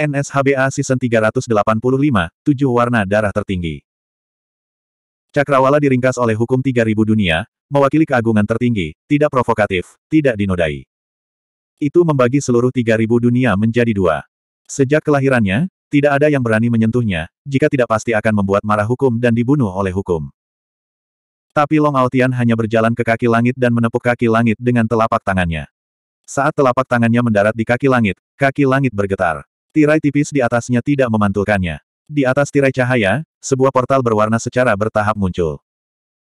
NSHBA Season 385, 7 Warna Darah Tertinggi. Cakrawala diringkas oleh hukum 3000 dunia, mewakili keagungan tertinggi, tidak provokatif, tidak dinodai. Itu membagi seluruh 3000 dunia menjadi dua. Sejak kelahirannya, tidak ada yang berani menyentuhnya, jika tidak pasti akan membuat marah hukum dan dibunuh oleh hukum. Tapi Long Altian hanya berjalan ke kaki langit dan menepuk kaki langit dengan telapak tangannya. Saat telapak tangannya mendarat di kaki langit, kaki langit bergetar. Tirai tipis di atasnya tidak memantulkannya. Di atas tirai cahaya, sebuah portal berwarna secara bertahap muncul.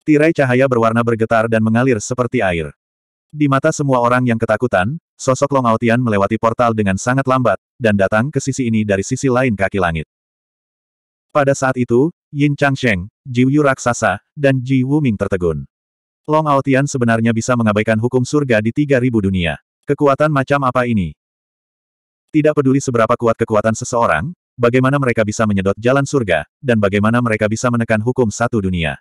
Tirai cahaya berwarna bergetar dan mengalir seperti air. Di mata semua orang yang ketakutan, sosok Long Aotian melewati portal dengan sangat lambat, dan datang ke sisi ini dari sisi lain kaki langit. Pada saat itu, Yin Changsheng, Ji Yu Raksasa, dan Ji Wuming tertegun. Long Aotian sebenarnya bisa mengabaikan hukum surga di 3000 dunia. Kekuatan macam apa ini? Tidak peduli seberapa kuat kekuatan seseorang, bagaimana mereka bisa menyedot jalan surga, dan bagaimana mereka bisa menekan hukum satu dunia.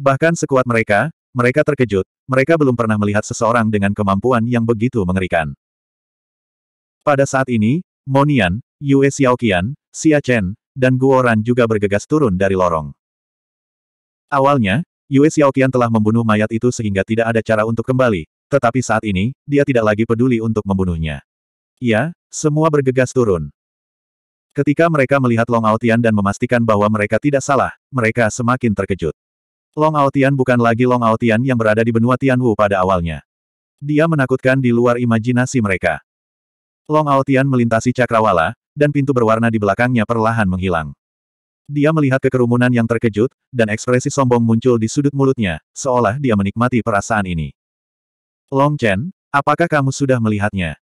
Bahkan sekuat mereka, mereka terkejut, mereka belum pernah melihat seseorang dengan kemampuan yang begitu mengerikan. Pada saat ini, Monian, Yue Xiaoqian, Xia Chen, dan Guo Guoran juga bergegas turun dari lorong. Awalnya, Yue Xiaoqian telah membunuh mayat itu sehingga tidak ada cara untuk kembali, tetapi saat ini, dia tidak lagi peduli untuk membunuhnya. Ia, semua bergegas turun. Ketika mereka melihat Long Aotian dan memastikan bahwa mereka tidak salah, mereka semakin terkejut. Long Aotian bukan lagi Long Aotian yang berada di benua Tianwu pada awalnya. Dia menakutkan di luar imajinasi mereka. Long Aotian melintasi cakrawala, dan pintu berwarna di belakangnya perlahan menghilang. Dia melihat kekerumunan yang terkejut, dan ekspresi sombong muncul di sudut mulutnya, seolah dia menikmati perasaan ini. Long Chen, apakah kamu sudah melihatnya?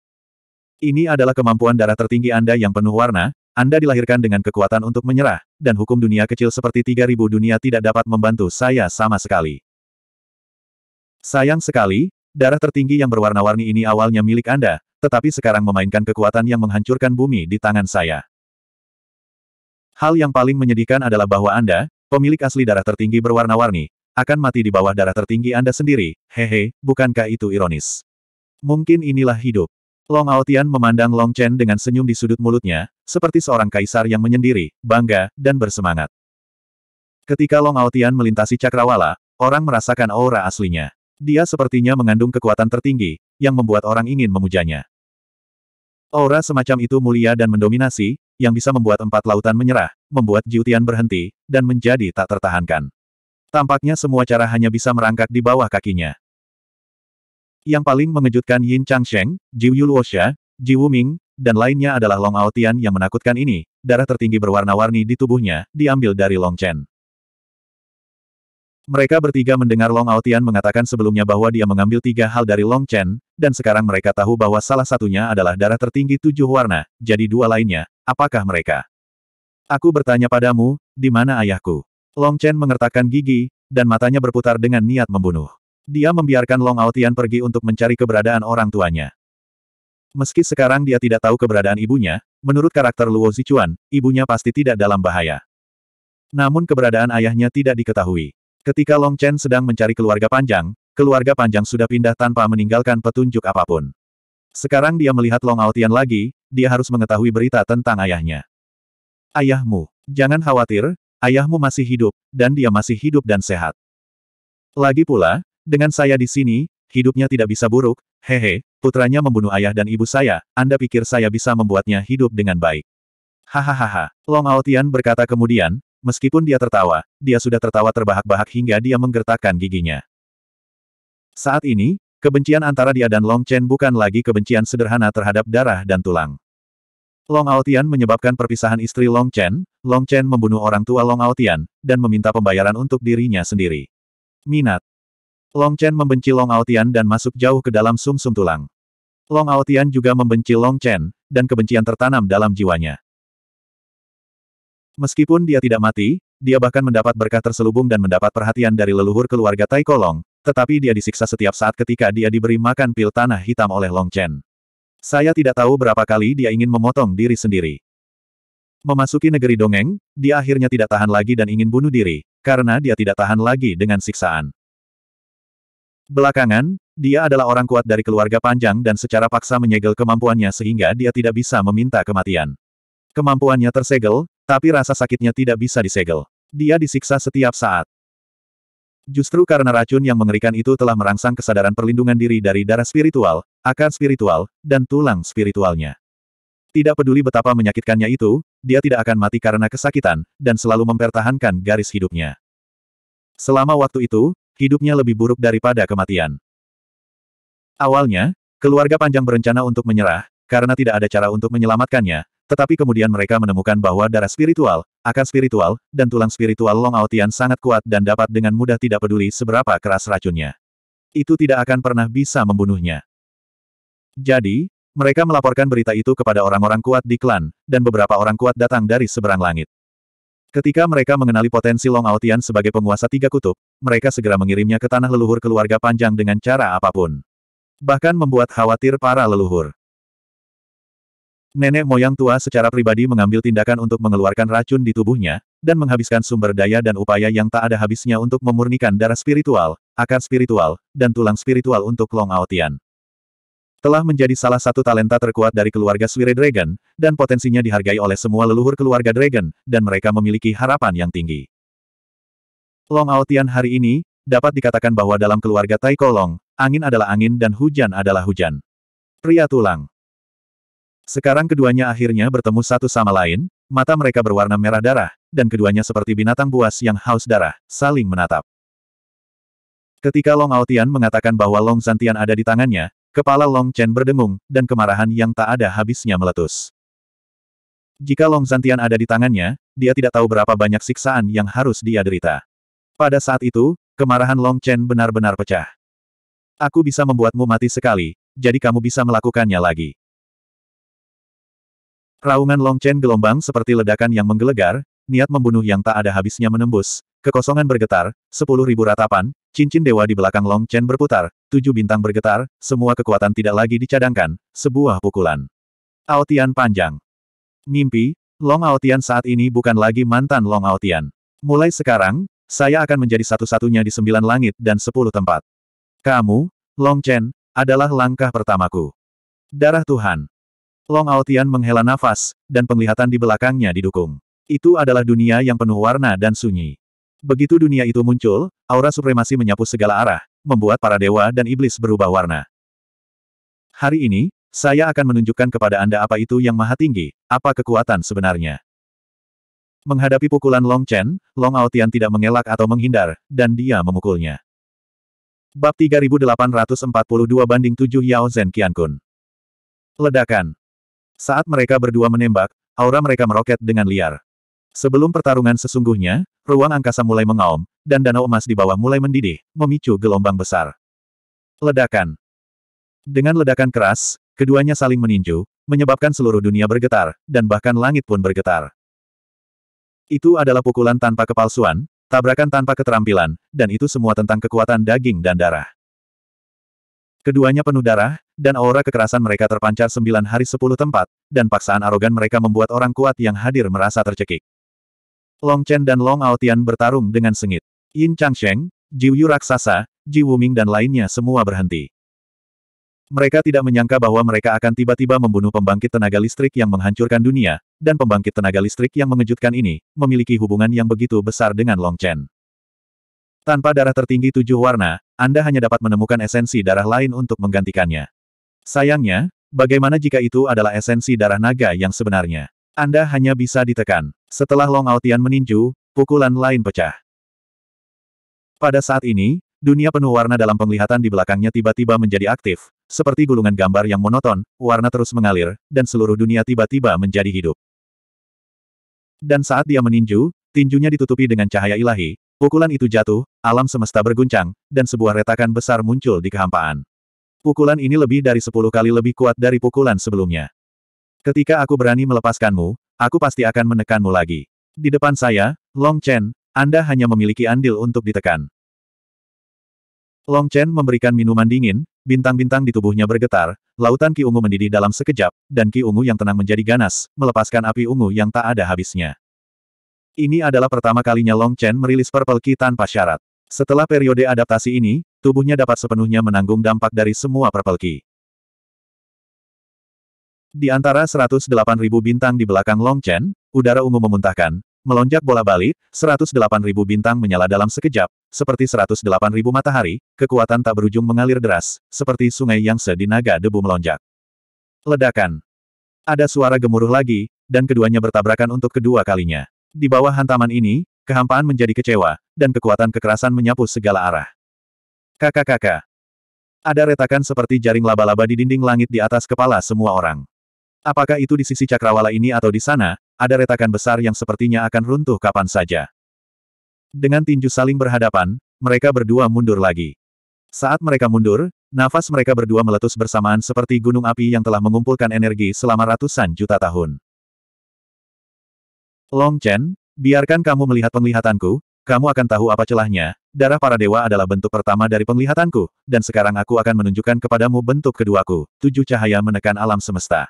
Ini adalah kemampuan darah tertinggi Anda yang penuh warna, Anda dilahirkan dengan kekuatan untuk menyerah, dan hukum dunia kecil seperti 3000 dunia tidak dapat membantu saya sama sekali. Sayang sekali, darah tertinggi yang berwarna-warni ini awalnya milik Anda, tetapi sekarang memainkan kekuatan yang menghancurkan bumi di tangan saya. Hal yang paling menyedihkan adalah bahwa Anda, pemilik asli darah tertinggi berwarna-warni, akan mati di bawah darah tertinggi Anda sendiri, hehe, bukankah itu ironis? Mungkin inilah hidup. Long Aotian memandang Long Chen dengan senyum di sudut mulutnya, seperti seorang kaisar yang menyendiri, bangga, dan bersemangat. Ketika Long Aotian melintasi Cakrawala, orang merasakan aura aslinya. Dia sepertinya mengandung kekuatan tertinggi, yang membuat orang ingin memujanya. Aura semacam itu mulia dan mendominasi, yang bisa membuat empat lautan menyerah, membuat Jiutian berhenti, dan menjadi tak tertahankan. Tampaknya semua cara hanya bisa merangkak di bawah kakinya. Yang paling mengejutkan Yin Changsheng, Luo Yuluosha, Ji Wuming, dan lainnya adalah Long Aotian yang menakutkan ini, darah tertinggi berwarna-warni di tubuhnya, diambil dari Long Chen. Mereka bertiga mendengar Long Aotian mengatakan sebelumnya bahwa dia mengambil tiga hal dari Long Chen, dan sekarang mereka tahu bahwa salah satunya adalah darah tertinggi tujuh warna, jadi dua lainnya, apakah mereka? Aku bertanya padamu, di mana ayahku? Long Chen mengertakkan gigi, dan matanya berputar dengan niat membunuh. Dia membiarkan Long Aotian pergi untuk mencari keberadaan orang tuanya. Meski sekarang dia tidak tahu keberadaan ibunya, menurut karakter Luo Zichuan, ibunya pasti tidak dalam bahaya. Namun keberadaan ayahnya tidak diketahui. Ketika Long Chen sedang mencari keluarga panjang, keluarga panjang sudah pindah tanpa meninggalkan petunjuk apapun. Sekarang dia melihat Long Aotian lagi, dia harus mengetahui berita tentang ayahnya. Ayahmu, jangan khawatir, ayahmu masih hidup, dan dia masih hidup dan sehat. Lagi pula, dengan saya di sini, hidupnya tidak bisa buruk, hehe, putranya membunuh ayah dan ibu saya, Anda pikir saya bisa membuatnya hidup dengan baik. Hahaha, Long Aotian berkata kemudian, meskipun dia tertawa, dia sudah tertawa terbahak-bahak hingga dia menggertakkan giginya. Saat ini, kebencian antara dia dan Long Chen bukan lagi kebencian sederhana terhadap darah dan tulang. Long Aotian menyebabkan perpisahan istri Long Chen, Long Chen membunuh orang tua Long Aotian, dan meminta pembayaran untuk dirinya sendiri. Minat, Long Chen membenci Long Aotian dan masuk jauh ke dalam sumsum -sum tulang. Long Aotian juga membenci Long Chen, dan kebencian tertanam dalam jiwanya. Meskipun dia tidak mati, dia bahkan mendapat berkah terselubung dan mendapat perhatian dari leluhur keluarga Tai Kolong, tetapi dia disiksa setiap saat ketika dia diberi makan pil tanah hitam oleh Long Chen. Saya tidak tahu berapa kali dia ingin memotong diri sendiri. Memasuki negeri dongeng, dia akhirnya tidak tahan lagi dan ingin bunuh diri, karena dia tidak tahan lagi dengan siksaan. Belakangan, dia adalah orang kuat dari keluarga panjang dan secara paksa menyegel kemampuannya sehingga dia tidak bisa meminta kematian. Kemampuannya tersegel, tapi rasa sakitnya tidak bisa disegel. Dia disiksa setiap saat. Justru karena racun yang mengerikan itu telah merangsang kesadaran perlindungan diri dari darah spiritual, akar spiritual, dan tulang spiritualnya. Tidak peduli betapa menyakitkannya itu, dia tidak akan mati karena kesakitan, dan selalu mempertahankan garis hidupnya. Selama waktu itu, hidupnya lebih buruk daripada kematian. Awalnya, keluarga panjang berencana untuk menyerah, karena tidak ada cara untuk menyelamatkannya, tetapi kemudian mereka menemukan bahwa darah spiritual, akan spiritual, dan tulang spiritual Long Aotian sangat kuat dan dapat dengan mudah tidak peduli seberapa keras racunnya. Itu tidak akan pernah bisa membunuhnya. Jadi, mereka melaporkan berita itu kepada orang-orang kuat di klan, dan beberapa orang kuat datang dari seberang langit. Ketika mereka mengenali potensi Long Aotian sebagai penguasa tiga kutub, mereka segera mengirimnya ke tanah leluhur keluarga panjang dengan cara apapun. Bahkan membuat khawatir para leluhur. Nenek moyang tua secara pribadi mengambil tindakan untuk mengeluarkan racun di tubuhnya, dan menghabiskan sumber daya dan upaya yang tak ada habisnya untuk memurnikan darah spiritual, akar spiritual, dan tulang spiritual untuk Long Aotian telah menjadi salah satu talenta terkuat dari keluarga Swire Dragon, dan potensinya dihargai oleh semua leluhur keluarga Dragon, dan mereka memiliki harapan yang tinggi. Long Aotian hari ini, dapat dikatakan bahwa dalam keluarga Tai Kolong, angin adalah angin dan hujan adalah hujan. Pria tulang. Sekarang keduanya akhirnya bertemu satu sama lain, mata mereka berwarna merah darah, dan keduanya seperti binatang buas yang haus darah, saling menatap. Ketika Long Aotian mengatakan bahwa Long Zantian ada di tangannya, Kepala Long Chen berdengung, dan kemarahan yang tak ada habisnya meletus. Jika Long Zantian ada di tangannya, dia tidak tahu berapa banyak siksaan yang harus dia derita. Pada saat itu, kemarahan Long Chen benar-benar pecah. Aku bisa membuatmu mati sekali, jadi kamu bisa melakukannya lagi. Raungan Long Chen gelombang seperti ledakan yang menggelegar, niat membunuh yang tak ada habisnya menembus, kekosongan bergetar, sepuluh ribu ratapan, Cincin dewa di belakang Long Chen berputar, tujuh bintang bergetar, semua kekuatan tidak lagi dicadangkan, sebuah pukulan. Aotian panjang. Mimpi, Long Aotian saat ini bukan lagi mantan Long Aotian. Mulai sekarang, saya akan menjadi satu-satunya di sembilan langit dan sepuluh tempat. Kamu, Long Chen, adalah langkah pertamaku. Darah Tuhan. Long Aotian menghela nafas, dan penglihatan di belakangnya didukung. Itu adalah dunia yang penuh warna dan sunyi. Begitu dunia itu muncul, aura supremasi menyapu segala arah, membuat para dewa dan iblis berubah warna. Hari ini, saya akan menunjukkan kepada Anda apa itu yang maha tinggi, apa kekuatan sebenarnya. Menghadapi pukulan Long Chen, Long Aotian tidak mengelak atau menghindar, dan dia memukulnya. Bab 3842 banding 7 Yao Zhen Qiankun. Ledakan. Saat mereka berdua menembak, aura mereka meroket dengan liar. Sebelum pertarungan sesungguhnya, ruang angkasa mulai mengaum, dan danau emas di bawah mulai mendidih, memicu gelombang besar. Ledakan Dengan ledakan keras, keduanya saling meninju, menyebabkan seluruh dunia bergetar, dan bahkan langit pun bergetar. Itu adalah pukulan tanpa kepalsuan, tabrakan tanpa keterampilan, dan itu semua tentang kekuatan daging dan darah. Keduanya penuh darah, dan aura kekerasan mereka terpancar sembilan hari sepuluh tempat, dan paksaan arogan mereka membuat orang kuat yang hadir merasa tercekik. Long Chen dan Long Aotian bertarung dengan sengit. Yin Changsheng, Ji Yu Raksasa, Ji Wuming dan lainnya semua berhenti. Mereka tidak menyangka bahwa mereka akan tiba-tiba membunuh pembangkit tenaga listrik yang menghancurkan dunia, dan pembangkit tenaga listrik yang mengejutkan ini, memiliki hubungan yang begitu besar dengan Long Chen. Tanpa darah tertinggi tujuh warna, Anda hanya dapat menemukan esensi darah lain untuk menggantikannya. Sayangnya, bagaimana jika itu adalah esensi darah naga yang sebenarnya? Anda hanya bisa ditekan. Setelah Long Altian meninju, pukulan lain pecah. Pada saat ini, dunia penuh warna dalam penglihatan di belakangnya tiba-tiba menjadi aktif, seperti gulungan gambar yang monoton, warna terus mengalir, dan seluruh dunia tiba-tiba menjadi hidup. Dan saat dia meninju, tinjunya ditutupi dengan cahaya ilahi, pukulan itu jatuh, alam semesta berguncang, dan sebuah retakan besar muncul di kehampaan. Pukulan ini lebih dari sepuluh kali lebih kuat dari pukulan sebelumnya. Ketika aku berani melepaskanmu, aku pasti akan menekanmu lagi. Di depan saya, Long Chen, Anda hanya memiliki andil untuk ditekan. Long Chen memberikan minuman dingin, bintang-bintang di tubuhnya bergetar, lautan Ki Ungu mendidih dalam sekejap, dan Ki Ungu yang tenang menjadi ganas, melepaskan api ungu yang tak ada habisnya. Ini adalah pertama kalinya Long Chen merilis Purple Ki tanpa syarat. Setelah periode adaptasi ini, tubuhnya dapat sepenuhnya menanggung dampak dari semua Purple Ki. Di antara 108.000 bintang di belakang Long Chen, udara ungu memuntahkan, melonjak bola balik, 108.000 bintang menyala dalam sekejap, seperti 108.000 matahari, kekuatan tak berujung mengalir deras, seperti sungai yang sedinaga debu melonjak. Ledakan. Ada suara gemuruh lagi, dan keduanya bertabrakan untuk kedua kalinya. Di bawah hantaman ini, kehampaan menjadi kecewa, dan kekuatan kekerasan menyapu segala arah. Kakak-kakak. Ada retakan seperti jaring laba-laba di dinding langit di atas kepala semua orang. Apakah itu di sisi cakrawala ini atau di sana, ada retakan besar yang sepertinya akan runtuh kapan saja. Dengan tinju saling berhadapan, mereka berdua mundur lagi. Saat mereka mundur, nafas mereka berdua meletus bersamaan seperti gunung api yang telah mengumpulkan energi selama ratusan juta tahun. Long Chen, biarkan kamu melihat penglihatanku, kamu akan tahu apa celahnya, darah para dewa adalah bentuk pertama dari penglihatanku, dan sekarang aku akan menunjukkan kepadamu bentuk keduaku, tujuh cahaya menekan alam semesta.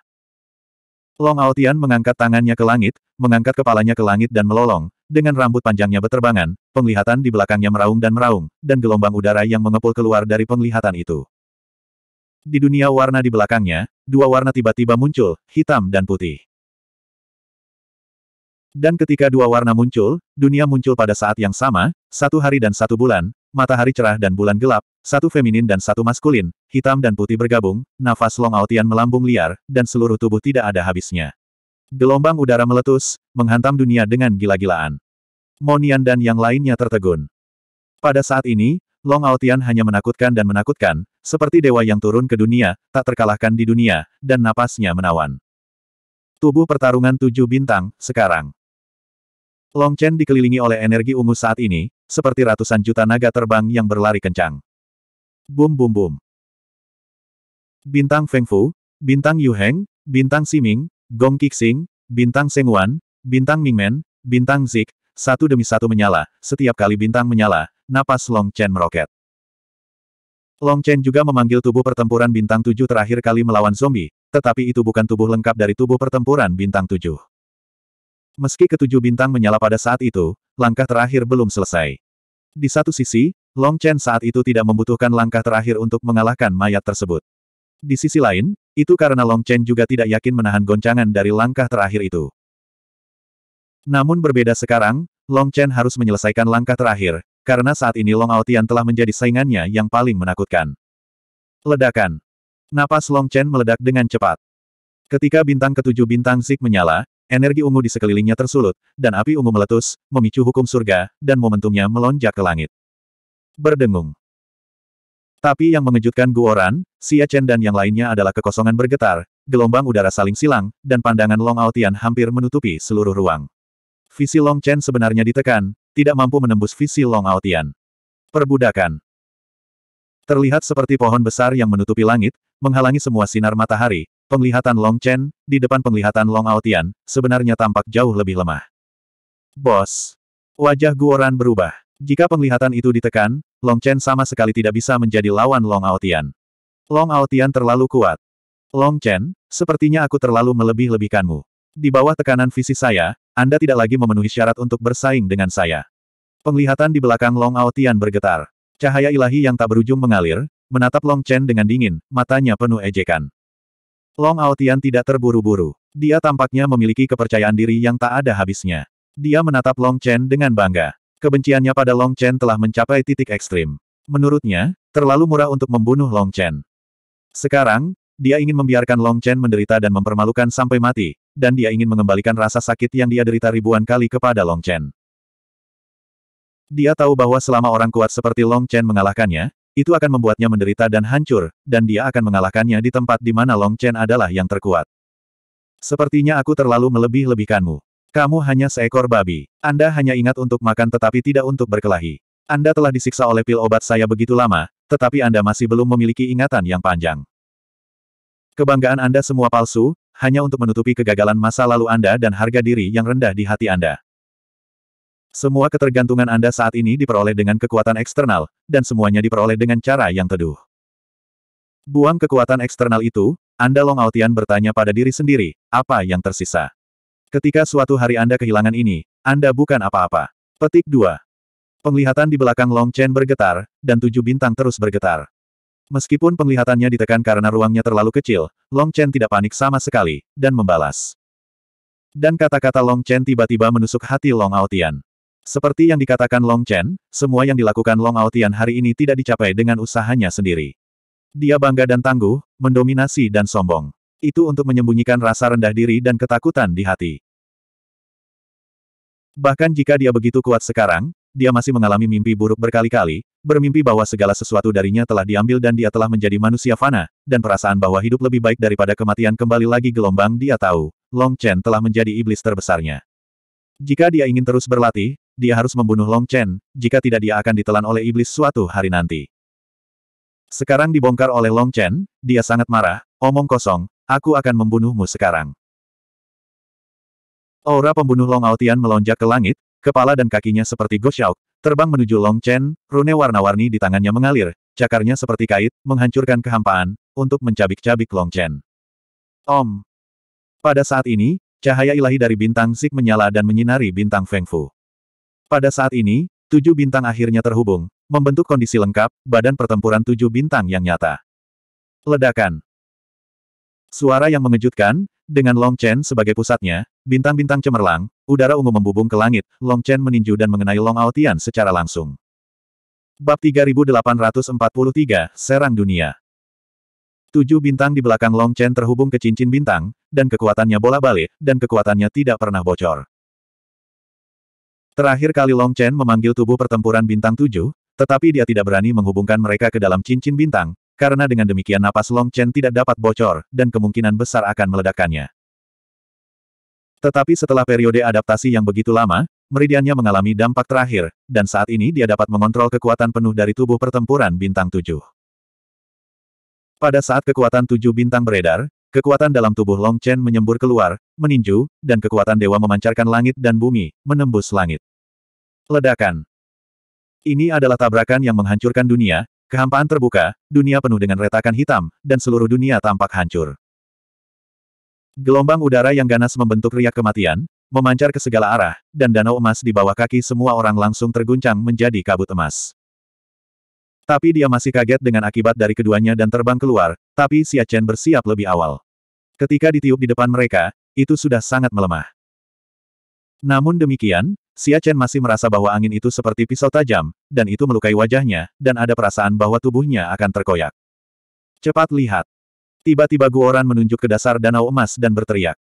Long Aotian mengangkat tangannya ke langit, mengangkat kepalanya ke langit dan melolong, dengan rambut panjangnya beterbangan, penglihatan di belakangnya meraung dan meraung, dan gelombang udara yang mengepul keluar dari penglihatan itu. Di dunia warna di belakangnya, dua warna tiba-tiba muncul, hitam dan putih. Dan ketika dua warna muncul, dunia muncul pada saat yang sama, satu hari dan satu bulan, matahari cerah dan bulan gelap, satu feminin dan satu maskulin, hitam dan putih bergabung, nafas Long Aotian melambung liar, dan seluruh tubuh tidak ada habisnya. Gelombang udara meletus, menghantam dunia dengan gila-gilaan. Monian dan yang lainnya tertegun. Pada saat ini, Long Aotian hanya menakutkan dan menakutkan, seperti dewa yang turun ke dunia, tak terkalahkan di dunia, dan napasnya menawan. Tubuh pertarungan tujuh bintang, sekarang. Long Chen dikelilingi oleh energi ungu saat ini, seperti ratusan juta naga terbang yang berlari kencang. Bum bum bum. Bintang Feng Fu, Bintang Yu Heng, Bintang Siming, Gong Qixing, Bintang Seng Wan, Bintang Ming Men, Bintang Zik, satu demi satu menyala, setiap kali bintang menyala, napas Long Chen meroket. Long Chen juga memanggil tubuh pertempuran bintang tujuh terakhir kali melawan zombie, tetapi itu bukan tubuh lengkap dari tubuh pertempuran bintang tujuh. Meski ketujuh bintang menyala pada saat itu, langkah terakhir belum selesai. Di satu sisi, Long Chen saat itu tidak membutuhkan langkah terakhir untuk mengalahkan mayat tersebut. Di sisi lain, itu karena Long Chen juga tidak yakin menahan goncangan dari langkah terakhir itu. Namun berbeda sekarang, Long Chen harus menyelesaikan langkah terakhir, karena saat ini Long Aotian telah menjadi saingannya yang paling menakutkan. Ledakan. Napas Long Chen meledak dengan cepat. Ketika bintang ketujuh bintang Zik menyala, Energi ungu di sekelilingnya tersulut, dan api ungu meletus, memicu hukum surga, dan momentumnya melonjak ke langit. Berdengung. Tapi yang mengejutkan Guoran, Xia Chen dan yang lainnya adalah kekosongan bergetar, gelombang udara saling silang, dan pandangan Long Aotian hampir menutupi seluruh ruang. Visi Long Chen sebenarnya ditekan, tidak mampu menembus visi Long Aotian. Perbudakan. Terlihat seperti pohon besar yang menutupi langit, menghalangi semua sinar matahari, Penglihatan Long Chen, di depan penglihatan Long Aotian, sebenarnya tampak jauh lebih lemah. Bos. Wajah Guoran berubah. Jika penglihatan itu ditekan, Long Chen sama sekali tidak bisa menjadi lawan Long Aotian. Long Aotian terlalu kuat. Long Chen, sepertinya aku terlalu melebih-lebihkanmu. Di bawah tekanan visi saya, Anda tidak lagi memenuhi syarat untuk bersaing dengan saya. Penglihatan di belakang Long Aotian bergetar. Cahaya ilahi yang tak berujung mengalir, menatap Long Chen dengan dingin, matanya penuh ejekan. Long Aotian tidak terburu-buru. Dia tampaknya memiliki kepercayaan diri yang tak ada habisnya. Dia menatap Long Chen dengan bangga. Kebenciannya pada Long Chen telah mencapai titik ekstrim. Menurutnya, terlalu murah untuk membunuh Long Chen. Sekarang, dia ingin membiarkan Long Chen menderita dan mempermalukan sampai mati, dan dia ingin mengembalikan rasa sakit yang dia derita ribuan kali kepada Long Chen. Dia tahu bahwa selama orang kuat seperti Long Chen mengalahkannya, itu akan membuatnya menderita dan hancur, dan dia akan mengalahkannya di tempat di mana Long Chen adalah yang terkuat. Sepertinya aku terlalu melebih-lebihkanmu. Kamu hanya seekor babi. Anda hanya ingat untuk makan tetapi tidak untuk berkelahi. Anda telah disiksa oleh pil obat saya begitu lama, tetapi Anda masih belum memiliki ingatan yang panjang. Kebanggaan Anda semua palsu, hanya untuk menutupi kegagalan masa lalu Anda dan harga diri yang rendah di hati Anda. Semua ketergantungan Anda saat ini diperoleh dengan kekuatan eksternal, dan semuanya diperoleh dengan cara yang teduh. Buang kekuatan eksternal itu, Anda Long Aotian bertanya pada diri sendiri, apa yang tersisa? Ketika suatu hari Anda kehilangan ini, Anda bukan apa-apa. Petik 2. Penglihatan di belakang Long Chen bergetar, dan tujuh bintang terus bergetar. Meskipun penglihatannya ditekan karena ruangnya terlalu kecil, Long Chen tidak panik sama sekali, dan membalas. Dan kata-kata Long Chen tiba-tiba menusuk hati Long Aotian. Seperti yang dikatakan Long Chen, semua yang dilakukan Long Aotian hari ini tidak dicapai dengan usahanya sendiri. Dia bangga dan tangguh, mendominasi dan sombong. Itu untuk menyembunyikan rasa rendah diri dan ketakutan di hati. Bahkan jika dia begitu kuat sekarang, dia masih mengalami mimpi buruk berkali-kali, bermimpi bahwa segala sesuatu darinya telah diambil dan dia telah menjadi manusia fana, dan perasaan bahwa hidup lebih baik daripada kematian kembali lagi gelombang dia tahu, Long Chen telah menjadi iblis terbesarnya. Jika dia ingin terus berlatih, dia harus membunuh Long Chen, jika tidak dia akan ditelan oleh iblis suatu hari nanti. Sekarang dibongkar oleh Long Chen, dia sangat marah, omong kosong, aku akan membunuhmu sekarang. Aura pembunuh Long Aotian melonjak ke langit, kepala dan kakinya seperti Goshauk, terbang menuju Long Chen, rune warna-warni di tangannya mengalir, cakarnya seperti kait, menghancurkan kehampaan, untuk mencabik-cabik Long Chen. Om! Pada saat ini, cahaya ilahi dari bintang Zik menyala dan menyinari bintang Feng Fu. Pada saat ini, tujuh bintang akhirnya terhubung, membentuk kondisi lengkap, badan pertempuran tujuh bintang yang nyata. Ledakan. Suara yang mengejutkan, dengan Long Chen sebagai pusatnya, bintang-bintang cemerlang, udara ungu membubung ke langit, Long Chen meninju dan mengenai Long Aotian secara langsung. Bab 3843, Serang Dunia Tujuh bintang di belakang Long Chen terhubung ke cincin bintang, dan kekuatannya bola balik, dan kekuatannya tidak pernah bocor. Terakhir kali Long Chen memanggil tubuh pertempuran bintang tujuh, tetapi dia tidak berani menghubungkan mereka ke dalam cincin bintang, karena dengan demikian napas Long Chen tidak dapat bocor, dan kemungkinan besar akan meledakkannya. Tetapi setelah periode adaptasi yang begitu lama, meridiannya mengalami dampak terakhir, dan saat ini dia dapat mengontrol kekuatan penuh dari tubuh pertempuran bintang tujuh. Pada saat kekuatan tujuh bintang beredar, Kekuatan dalam tubuh Long Chen menyembur keluar, meninju, dan kekuatan dewa memancarkan langit dan bumi, menembus langit. Ledakan. Ini adalah tabrakan yang menghancurkan dunia, kehampaan terbuka, dunia penuh dengan retakan hitam, dan seluruh dunia tampak hancur. Gelombang udara yang ganas membentuk riak kematian, memancar ke segala arah, dan danau emas di bawah kaki semua orang langsung terguncang menjadi kabut emas. Tapi dia masih kaget dengan akibat dari keduanya dan terbang keluar, tapi Xia Chen bersiap lebih awal. Ketika ditiup di depan mereka, itu sudah sangat melemah. Namun demikian, Xia Chen masih merasa bahwa angin itu seperti pisau tajam, dan itu melukai wajahnya, dan ada perasaan bahwa tubuhnya akan terkoyak. Cepat lihat. Tiba-tiba Guoran menunjuk ke dasar danau emas dan berteriak.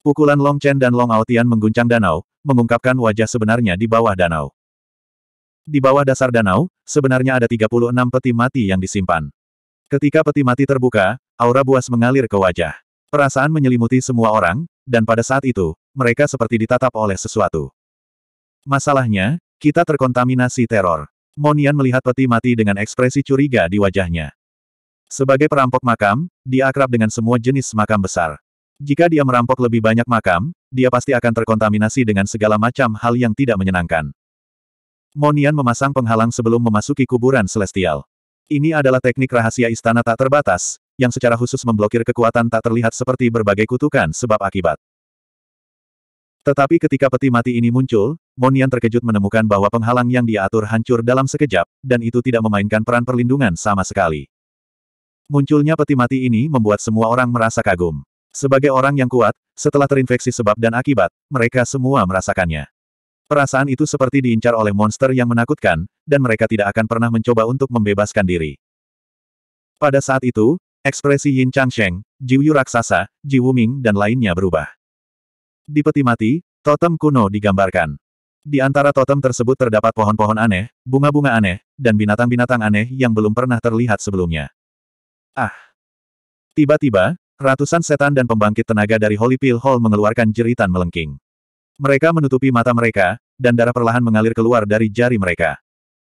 Pukulan Long Chen dan Long Aotian mengguncang danau, mengungkapkan wajah sebenarnya di bawah danau. Di bawah dasar danau, sebenarnya ada 36 peti mati yang disimpan. Ketika peti mati terbuka, aura buas mengalir ke wajah. Perasaan menyelimuti semua orang, dan pada saat itu, mereka seperti ditatap oleh sesuatu. Masalahnya, kita terkontaminasi teror. Monian melihat peti mati dengan ekspresi curiga di wajahnya. Sebagai perampok makam, dia akrab dengan semua jenis makam besar. Jika dia merampok lebih banyak makam, dia pasti akan terkontaminasi dengan segala macam hal yang tidak menyenangkan. Monian memasang penghalang sebelum memasuki kuburan celestial. Ini adalah teknik rahasia istana tak terbatas, yang secara khusus memblokir kekuatan tak terlihat seperti berbagai kutukan sebab-akibat. Tetapi ketika peti mati ini muncul, Monian terkejut menemukan bahwa penghalang yang dia hancur dalam sekejap, dan itu tidak memainkan peran perlindungan sama sekali. Munculnya peti mati ini membuat semua orang merasa kagum. Sebagai orang yang kuat, setelah terinfeksi sebab dan akibat, mereka semua merasakannya. Perasaan itu seperti diincar oleh monster yang menakutkan, dan mereka tidak akan pernah mencoba untuk membebaskan diri. Pada saat itu, Ekspresi Yin Changsheng, Ji Yu Raksasa, Ji Wuming dan lainnya berubah. Di peti mati, totem kuno digambarkan. Di antara totem tersebut terdapat pohon-pohon aneh, bunga-bunga aneh, dan binatang-binatang aneh yang belum pernah terlihat sebelumnya. Ah! Tiba-tiba, ratusan setan dan pembangkit tenaga dari Holy Pill Hall mengeluarkan jeritan melengking. Mereka menutupi mata mereka, dan darah perlahan mengalir keluar dari jari mereka.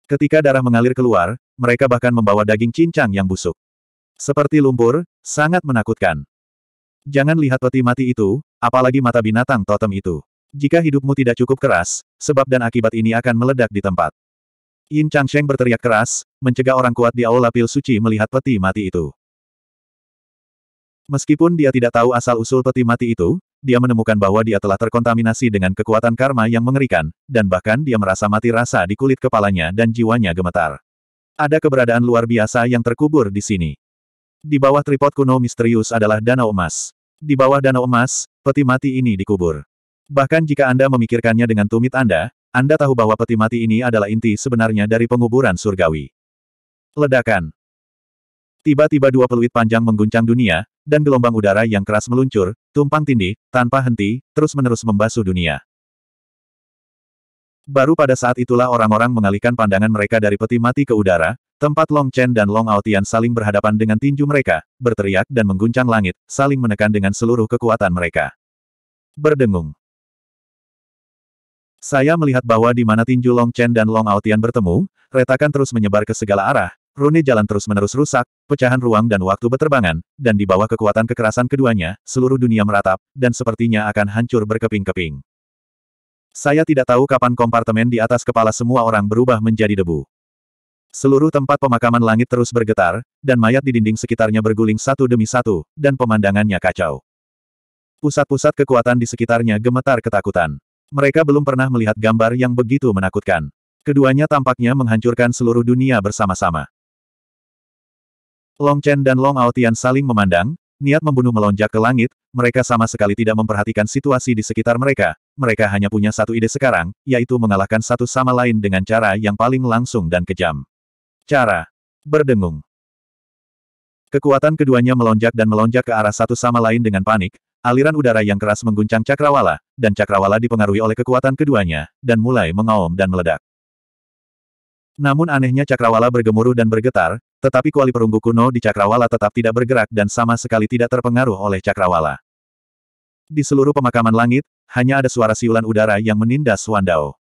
Ketika darah mengalir keluar, mereka bahkan membawa daging cincang yang busuk. Seperti lumpur, sangat menakutkan. Jangan lihat peti mati itu, apalagi mata binatang totem itu. Jika hidupmu tidak cukup keras, sebab dan akibat ini akan meledak di tempat. Yin Changsheng berteriak keras, mencegah orang kuat di aula pil suci melihat peti mati itu. Meskipun dia tidak tahu asal-usul peti mati itu, dia menemukan bahwa dia telah terkontaminasi dengan kekuatan karma yang mengerikan, dan bahkan dia merasa mati rasa di kulit kepalanya dan jiwanya gemetar. Ada keberadaan luar biasa yang terkubur di sini. Di bawah tripod kuno misterius adalah danau emas. Di bawah danau emas, peti mati ini dikubur. Bahkan jika Anda memikirkannya dengan tumit Anda, Anda tahu bahwa peti mati ini adalah inti sebenarnya dari penguburan surgawi. Ledakan. Tiba-tiba dua peluit panjang mengguncang dunia, dan gelombang udara yang keras meluncur, tumpang tindih, tanpa henti, terus-menerus membasuh dunia. Baru pada saat itulah orang-orang mengalihkan pandangan mereka dari peti mati ke udara, Tempat Long Chen dan Long Aotian saling berhadapan dengan tinju mereka, berteriak dan mengguncang langit, saling menekan dengan seluruh kekuatan mereka. Berdengung. Saya melihat bahwa di mana tinju Long Chen dan Long Aotian bertemu, retakan terus menyebar ke segala arah, rune jalan terus-menerus rusak, pecahan ruang dan waktu berterbangan, dan di bawah kekuatan kekerasan keduanya, seluruh dunia meratap, dan sepertinya akan hancur berkeping-keping. Saya tidak tahu kapan kompartemen di atas kepala semua orang berubah menjadi debu. Seluruh tempat pemakaman langit terus bergetar, dan mayat di dinding sekitarnya berguling satu demi satu, dan pemandangannya kacau. Pusat-pusat kekuatan di sekitarnya gemetar ketakutan. Mereka belum pernah melihat gambar yang begitu menakutkan. Keduanya tampaknya menghancurkan seluruh dunia bersama-sama. Long Chen dan Long Aotian saling memandang, niat membunuh melonjak ke langit, mereka sama sekali tidak memperhatikan situasi di sekitar mereka, mereka hanya punya satu ide sekarang, yaitu mengalahkan satu sama lain dengan cara yang paling langsung dan kejam. Cara. Berdengung. Kekuatan keduanya melonjak dan melonjak ke arah satu sama lain dengan panik, aliran udara yang keras mengguncang cakrawala, dan cakrawala dipengaruhi oleh kekuatan keduanya, dan mulai mengaum dan meledak. Namun anehnya cakrawala bergemuruh dan bergetar, tetapi kuali perunggu kuno di cakrawala tetap tidak bergerak dan sama sekali tidak terpengaruh oleh cakrawala. Di seluruh pemakaman langit, hanya ada suara siulan udara yang menindas Wandao.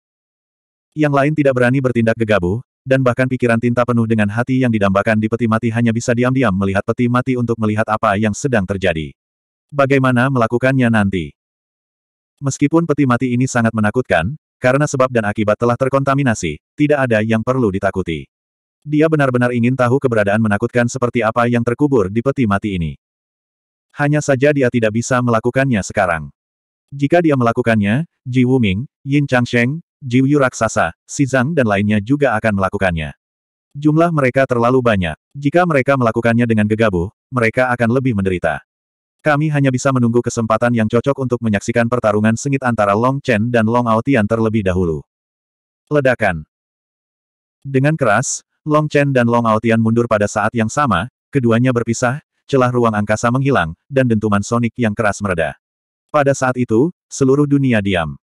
Yang lain tidak berani bertindak gegabah, dan bahkan pikiran tinta penuh dengan hati yang didambakan di peti mati hanya bisa diam-diam melihat peti mati untuk melihat apa yang sedang terjadi. Bagaimana melakukannya nanti? Meskipun peti mati ini sangat menakutkan, karena sebab dan akibat telah terkontaminasi, tidak ada yang perlu ditakuti. Dia benar-benar ingin tahu keberadaan menakutkan seperti apa yang terkubur di peti mati ini. Hanya saja dia tidak bisa melakukannya sekarang. Jika dia melakukannya, Ji Wuming, Yin Changsheng, Jiwu raksasa, Sizang dan lainnya juga akan melakukannya. Jumlah mereka terlalu banyak. Jika mereka melakukannya dengan gegabah, mereka akan lebih menderita. Kami hanya bisa menunggu kesempatan yang cocok untuk menyaksikan pertarungan sengit antara Long Chen dan Long Aotian terlebih dahulu. Ledakan Dengan keras, Long Chen dan Long Aotian mundur pada saat yang sama, keduanya berpisah, celah ruang angkasa menghilang, dan dentuman sonik yang keras mereda. Pada saat itu, seluruh dunia diam.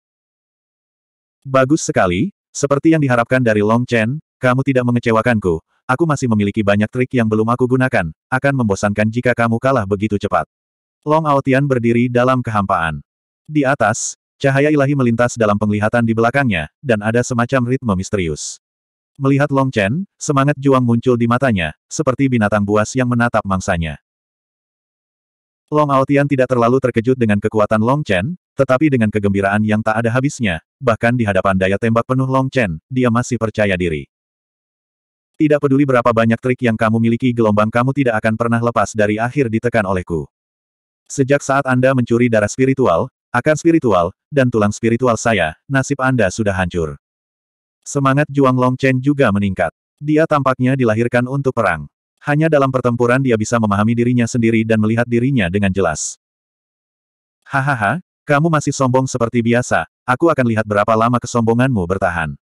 Bagus sekali, seperti yang diharapkan dari Long Chen, kamu tidak mengecewakanku. Aku masih memiliki banyak trik yang belum aku gunakan, akan membosankan jika kamu kalah begitu cepat. Long Aotian berdiri dalam kehampaan. Di atas, cahaya ilahi melintas dalam penglihatan di belakangnya, dan ada semacam ritme misterius. Melihat Long Chen, semangat juang muncul di matanya, seperti binatang buas yang menatap mangsanya. Long Aotian tidak terlalu terkejut dengan kekuatan Long Chen, tetapi dengan kegembiraan yang tak ada habisnya, bahkan di hadapan daya tembak penuh Long Chen, dia masih percaya diri. Tidak peduli berapa banyak trik yang kamu miliki gelombang kamu tidak akan pernah lepas dari akhir ditekan olehku. Sejak saat Anda mencuri darah spiritual, akar spiritual, dan tulang spiritual saya, nasib Anda sudah hancur. Semangat Juang Long Chen juga meningkat. Dia tampaknya dilahirkan untuk perang. Hanya dalam pertempuran dia bisa memahami dirinya sendiri dan melihat dirinya dengan jelas. Hahaha, kamu masih sombong seperti biasa, aku akan lihat berapa lama kesombonganmu bertahan.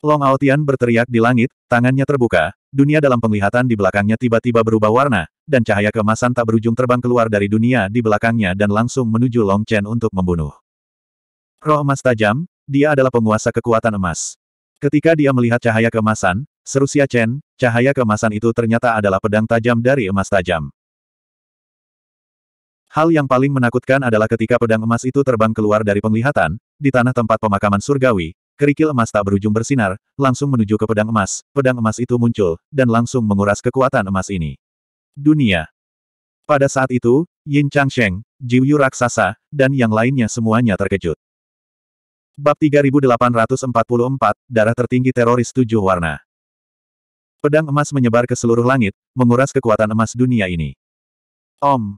Long Aotian berteriak di langit, tangannya terbuka, dunia dalam penglihatan di belakangnya tiba-tiba berubah warna, dan cahaya kemasan tak berujung terbang keluar dari dunia di belakangnya dan langsung menuju Long Chen untuk membunuh. Roh emas tajam, dia adalah penguasa kekuatan emas. Ketika dia melihat cahaya kemasan, seru Xia Chen, cahaya kemasan itu ternyata adalah pedang tajam dari emas tajam. Hal yang paling menakutkan adalah ketika pedang emas itu terbang keluar dari penglihatan, di tanah tempat pemakaman surgawi, kerikil emas tak berujung bersinar, langsung menuju ke pedang emas, pedang emas itu muncul, dan langsung menguras kekuatan emas ini. Dunia. Pada saat itu, Yin Changsheng, Jiuyu Raksasa, dan yang lainnya semuanya terkejut. Bab 3844, Darah Tertinggi Teroris Tujuh Warna. Pedang emas menyebar ke seluruh langit, menguras kekuatan emas dunia ini. Om,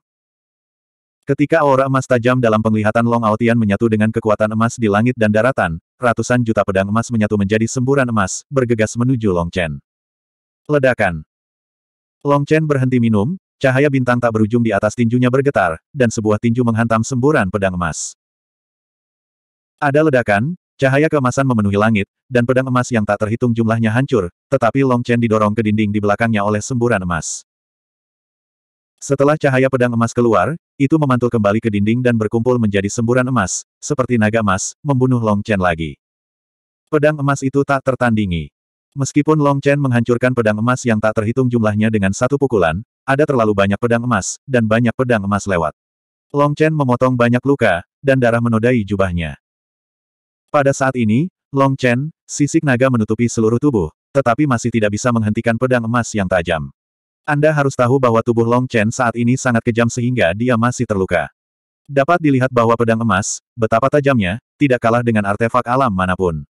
Ketika aura emas tajam dalam penglihatan Long Aotian menyatu dengan kekuatan emas di langit dan daratan, ratusan juta pedang emas menyatu menjadi semburan emas, bergegas menuju Long Chen. Ledakan. Long Chen berhenti minum, cahaya bintang tak berujung di atas tinjunya bergetar, dan sebuah tinju menghantam semburan pedang emas. Ada ledakan, Cahaya keemasan memenuhi langit, dan pedang emas yang tak terhitung jumlahnya hancur, tetapi Long Chen didorong ke dinding di belakangnya oleh semburan emas. Setelah cahaya pedang emas keluar, itu memantul kembali ke dinding dan berkumpul menjadi semburan emas, seperti naga emas, membunuh Long Chen lagi. Pedang emas itu tak tertandingi. Meskipun Long Chen menghancurkan pedang emas yang tak terhitung jumlahnya dengan satu pukulan, ada terlalu banyak pedang emas, dan banyak pedang emas lewat. Long Chen memotong banyak luka, dan darah menodai jubahnya. Pada saat ini, Long Chen, sisik naga menutupi seluruh tubuh, tetapi masih tidak bisa menghentikan pedang emas yang tajam. Anda harus tahu bahwa tubuh Long Chen saat ini sangat kejam sehingga dia masih terluka. Dapat dilihat bahwa pedang emas, betapa tajamnya, tidak kalah dengan artefak alam manapun.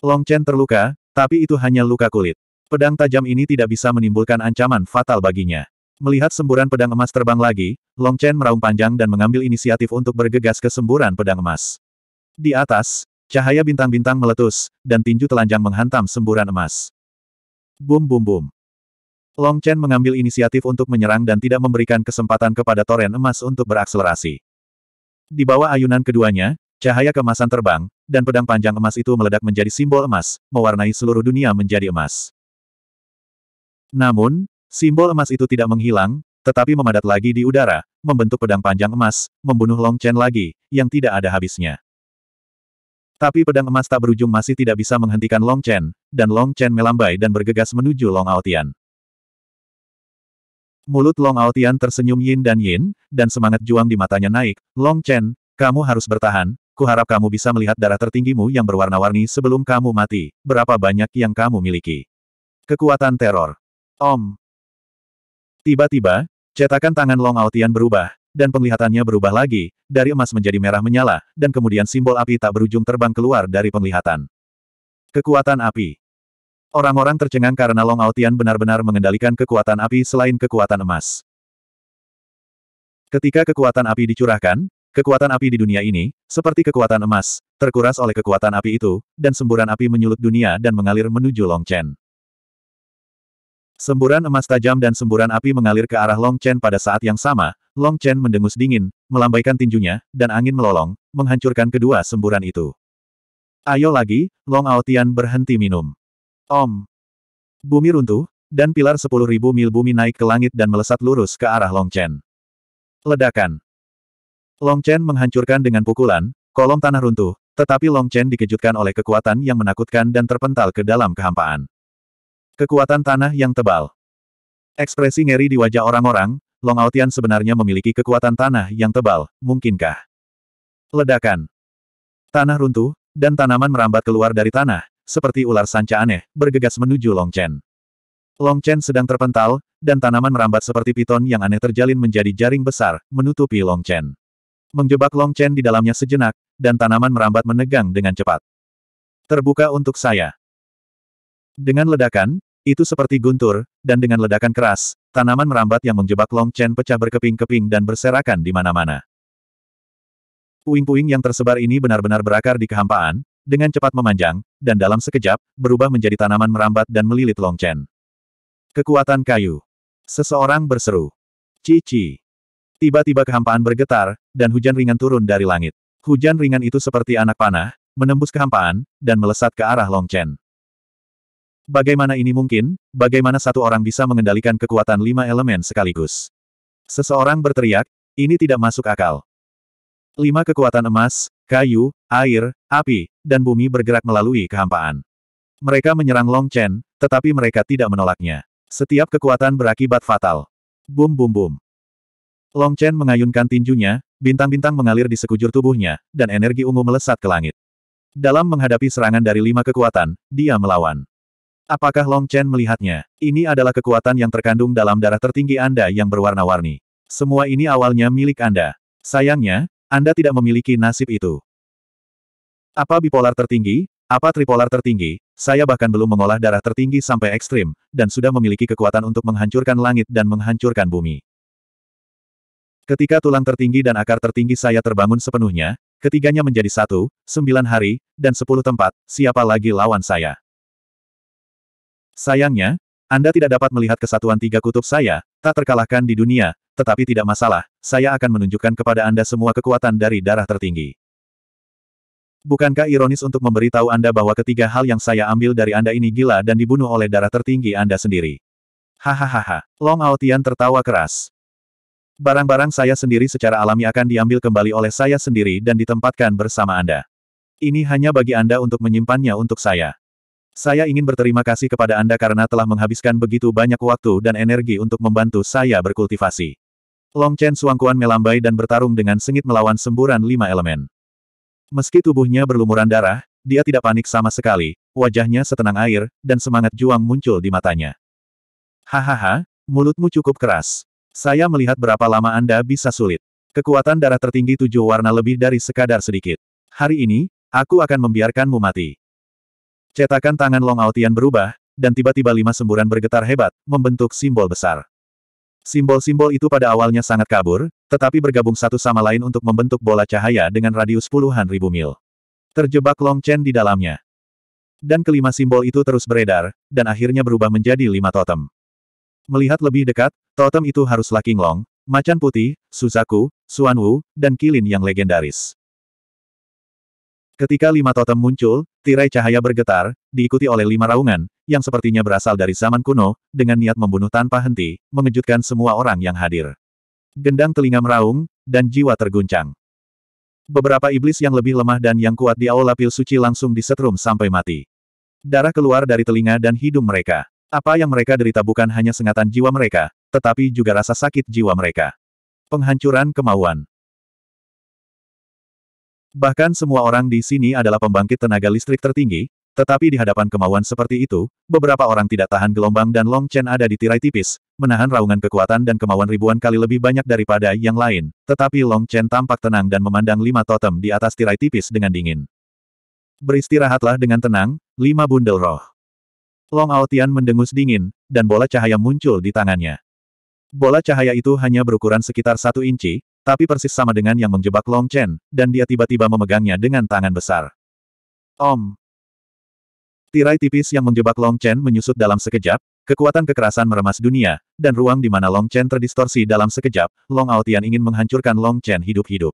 Long Chen terluka, tapi itu hanya luka kulit. Pedang tajam ini tidak bisa menimbulkan ancaman fatal baginya. Melihat semburan pedang emas terbang lagi, Long Chen meraung panjang dan mengambil inisiatif untuk bergegas ke semburan pedang emas. Di atas, cahaya bintang-bintang meletus, dan tinju telanjang menghantam semburan emas. Bum bum bum. Long Chen mengambil inisiatif untuk menyerang dan tidak memberikan kesempatan kepada toren emas untuk berakselerasi. Di bawah ayunan keduanya, cahaya kemasan terbang, dan pedang panjang emas itu meledak menjadi simbol emas, mewarnai seluruh dunia menjadi emas. Namun, simbol emas itu tidak menghilang, tetapi memadat lagi di udara, membentuk pedang panjang emas, membunuh Long Chen lagi, yang tidak ada habisnya. Tapi pedang emas tak berujung masih tidak bisa menghentikan Long Chen, dan Long Chen melambai dan bergegas menuju Long Aotian. Mulut Long Aotian tersenyum yin dan yin, dan semangat juang di matanya naik. Long Chen, kamu harus bertahan, kuharap kamu bisa melihat darah tertinggimu yang berwarna-warni sebelum kamu mati. Berapa banyak yang kamu miliki? Kekuatan teror. Om. Tiba-tiba, cetakan tangan Long Aotian berubah, dan penglihatannya berubah lagi, dari emas menjadi merah menyala, dan kemudian simbol api tak berujung terbang keluar dari penglihatan. Kekuatan api. Orang-orang tercengang karena Long Aotian benar-benar mengendalikan kekuatan api selain kekuatan emas. Ketika kekuatan api dicurahkan, kekuatan api di dunia ini, seperti kekuatan emas, terkuras oleh kekuatan api itu, dan semburan api menyulut dunia dan mengalir menuju Long Chen. Semburan emas tajam dan semburan api mengalir ke arah Long Chen pada saat yang sama, Long Chen mendengus dingin, melambaikan tinjunya, dan angin melolong, menghancurkan kedua semburan itu. Ayo lagi, Long Aotian berhenti minum. Om. Bumi runtuh, dan pilar sepuluh ribu mil bumi naik ke langit dan melesat lurus ke arah Long Chen. Ledakan. Long Chen menghancurkan dengan pukulan, kolom tanah runtuh, tetapi Long Chen dikejutkan oleh kekuatan yang menakutkan dan terpental ke dalam kehampaan. Kekuatan tanah yang tebal. Ekspresi ngeri di wajah orang-orang, Long Aotian sebenarnya memiliki kekuatan tanah yang tebal, mungkinkah? Ledakan. Tanah runtuh, dan tanaman merambat keluar dari tanah, seperti ular sanca aneh, bergegas menuju Long Chen. Long Chen sedang terpental, dan tanaman merambat seperti piton yang aneh terjalin menjadi jaring besar, menutupi Long Chen. Menjebak Long Chen di dalamnya sejenak, dan tanaman merambat menegang dengan cepat. Terbuka untuk saya. Dengan ledakan, itu seperti guntur, dan dengan ledakan keras, tanaman merambat yang menjebak Long Chen pecah berkeping-keping dan berserakan di mana-mana. Puing-puing yang tersebar ini benar-benar berakar di kehampaan, dengan cepat memanjang, dan dalam sekejap, berubah menjadi tanaman merambat dan melilit Long Chen. Kekuatan kayu. Seseorang berseru. Cici. Tiba-tiba kehampaan bergetar, dan hujan ringan turun dari langit. Hujan ringan itu seperti anak panah, menembus kehampaan, dan melesat ke arah Long Chen. Bagaimana ini mungkin? Bagaimana satu orang bisa mengendalikan kekuatan lima elemen sekaligus? Seseorang berteriak, ini tidak masuk akal. Lima kekuatan emas, Kayu, air, api, dan bumi bergerak melalui kehampaan. Mereka menyerang Long Chen, tetapi mereka tidak menolaknya. Setiap kekuatan berakibat fatal. Bum bum bum. Long Chen mengayunkan tinjunya, bintang-bintang mengalir di sekujur tubuhnya, dan energi ungu melesat ke langit. Dalam menghadapi serangan dari lima kekuatan, dia melawan. Apakah Long Chen melihatnya? Ini adalah kekuatan yang terkandung dalam darah tertinggi Anda yang berwarna-warni. Semua ini awalnya milik Anda. Sayangnya, anda tidak memiliki nasib itu. Apa bipolar tertinggi? Apa tripolar tertinggi? Saya bahkan belum mengolah darah tertinggi sampai ekstrim, dan sudah memiliki kekuatan untuk menghancurkan langit dan menghancurkan bumi. Ketika tulang tertinggi dan akar tertinggi saya terbangun sepenuhnya, ketiganya menjadi satu, sembilan hari, dan sepuluh tempat, siapa lagi lawan saya? Sayangnya, Anda tidak dapat melihat kesatuan tiga kutub saya, tak terkalahkan di dunia, tetapi tidak masalah, saya akan menunjukkan kepada Anda semua kekuatan dari darah tertinggi. Bukankah ironis untuk memberitahu Anda bahwa ketiga hal yang saya ambil dari Anda ini gila dan dibunuh oleh darah tertinggi Anda sendiri? Hahaha, Long Aotian tertawa keras. Barang-barang saya sendiri secara alami akan diambil kembali oleh saya sendiri dan ditempatkan bersama Anda. Ini hanya bagi Anda untuk menyimpannya untuk saya. Saya ingin berterima kasih kepada Anda karena telah menghabiskan begitu banyak waktu dan energi untuk membantu saya berkultivasi. Long Chen Suangkuan melambai dan bertarung dengan sengit melawan semburan lima elemen. Meski tubuhnya berlumuran darah, dia tidak panik sama sekali, wajahnya setenang air, dan semangat juang muncul di matanya. Hahaha, mulutmu cukup keras. Saya melihat berapa lama Anda bisa sulit. Kekuatan darah tertinggi tujuh warna lebih dari sekadar sedikit. Hari ini, aku akan membiarkanmu mati. Cetakan tangan Long Aotian berubah, dan tiba-tiba lima semburan bergetar hebat, membentuk simbol besar. Simbol-simbol itu pada awalnya sangat kabur, tetapi bergabung satu sama lain untuk membentuk bola cahaya dengan radius puluhan ribu mil. Terjebak Long Chen di dalamnya. Dan kelima simbol itu terus beredar, dan akhirnya berubah menjadi lima totem. Melihat lebih dekat, totem itu haruslah King Long, Macan Putih, Suzaku, Suanwu, Wu, dan Kilin yang legendaris. Ketika lima totem muncul, tirai cahaya bergetar, diikuti oleh lima raungan, yang sepertinya berasal dari zaman kuno, dengan niat membunuh tanpa henti, mengejutkan semua orang yang hadir. Gendang telinga meraung, dan jiwa terguncang. Beberapa iblis yang lebih lemah dan yang kuat di aula pil suci langsung disetrum sampai mati. Darah keluar dari telinga dan hidung mereka. Apa yang mereka derita bukan hanya sengatan jiwa mereka, tetapi juga rasa sakit jiwa mereka. Penghancuran kemauan. Bahkan semua orang di sini adalah pembangkit tenaga listrik tertinggi, tetapi di hadapan kemauan seperti itu, beberapa orang tidak tahan gelombang dan Long Chen ada di tirai tipis, menahan raungan kekuatan dan kemauan ribuan kali lebih banyak daripada yang lain. Tetapi Long Chen tampak tenang dan memandang lima totem di atas tirai tipis dengan dingin. Beristirahatlah dengan tenang, lima bundel roh. Long Aotian mendengus dingin, dan bola cahaya muncul di tangannya. Bola cahaya itu hanya berukuran sekitar satu inci, tapi persis sama dengan yang menjebak Long Chen, dan dia tiba-tiba memegangnya dengan tangan besar. Om, Tirai tipis yang menjebak Long Chen menyusut dalam sekejap, kekuatan kekerasan meremas dunia, dan ruang di mana Long Chen terdistorsi dalam sekejap, Long Aotian ingin menghancurkan Long Chen hidup-hidup.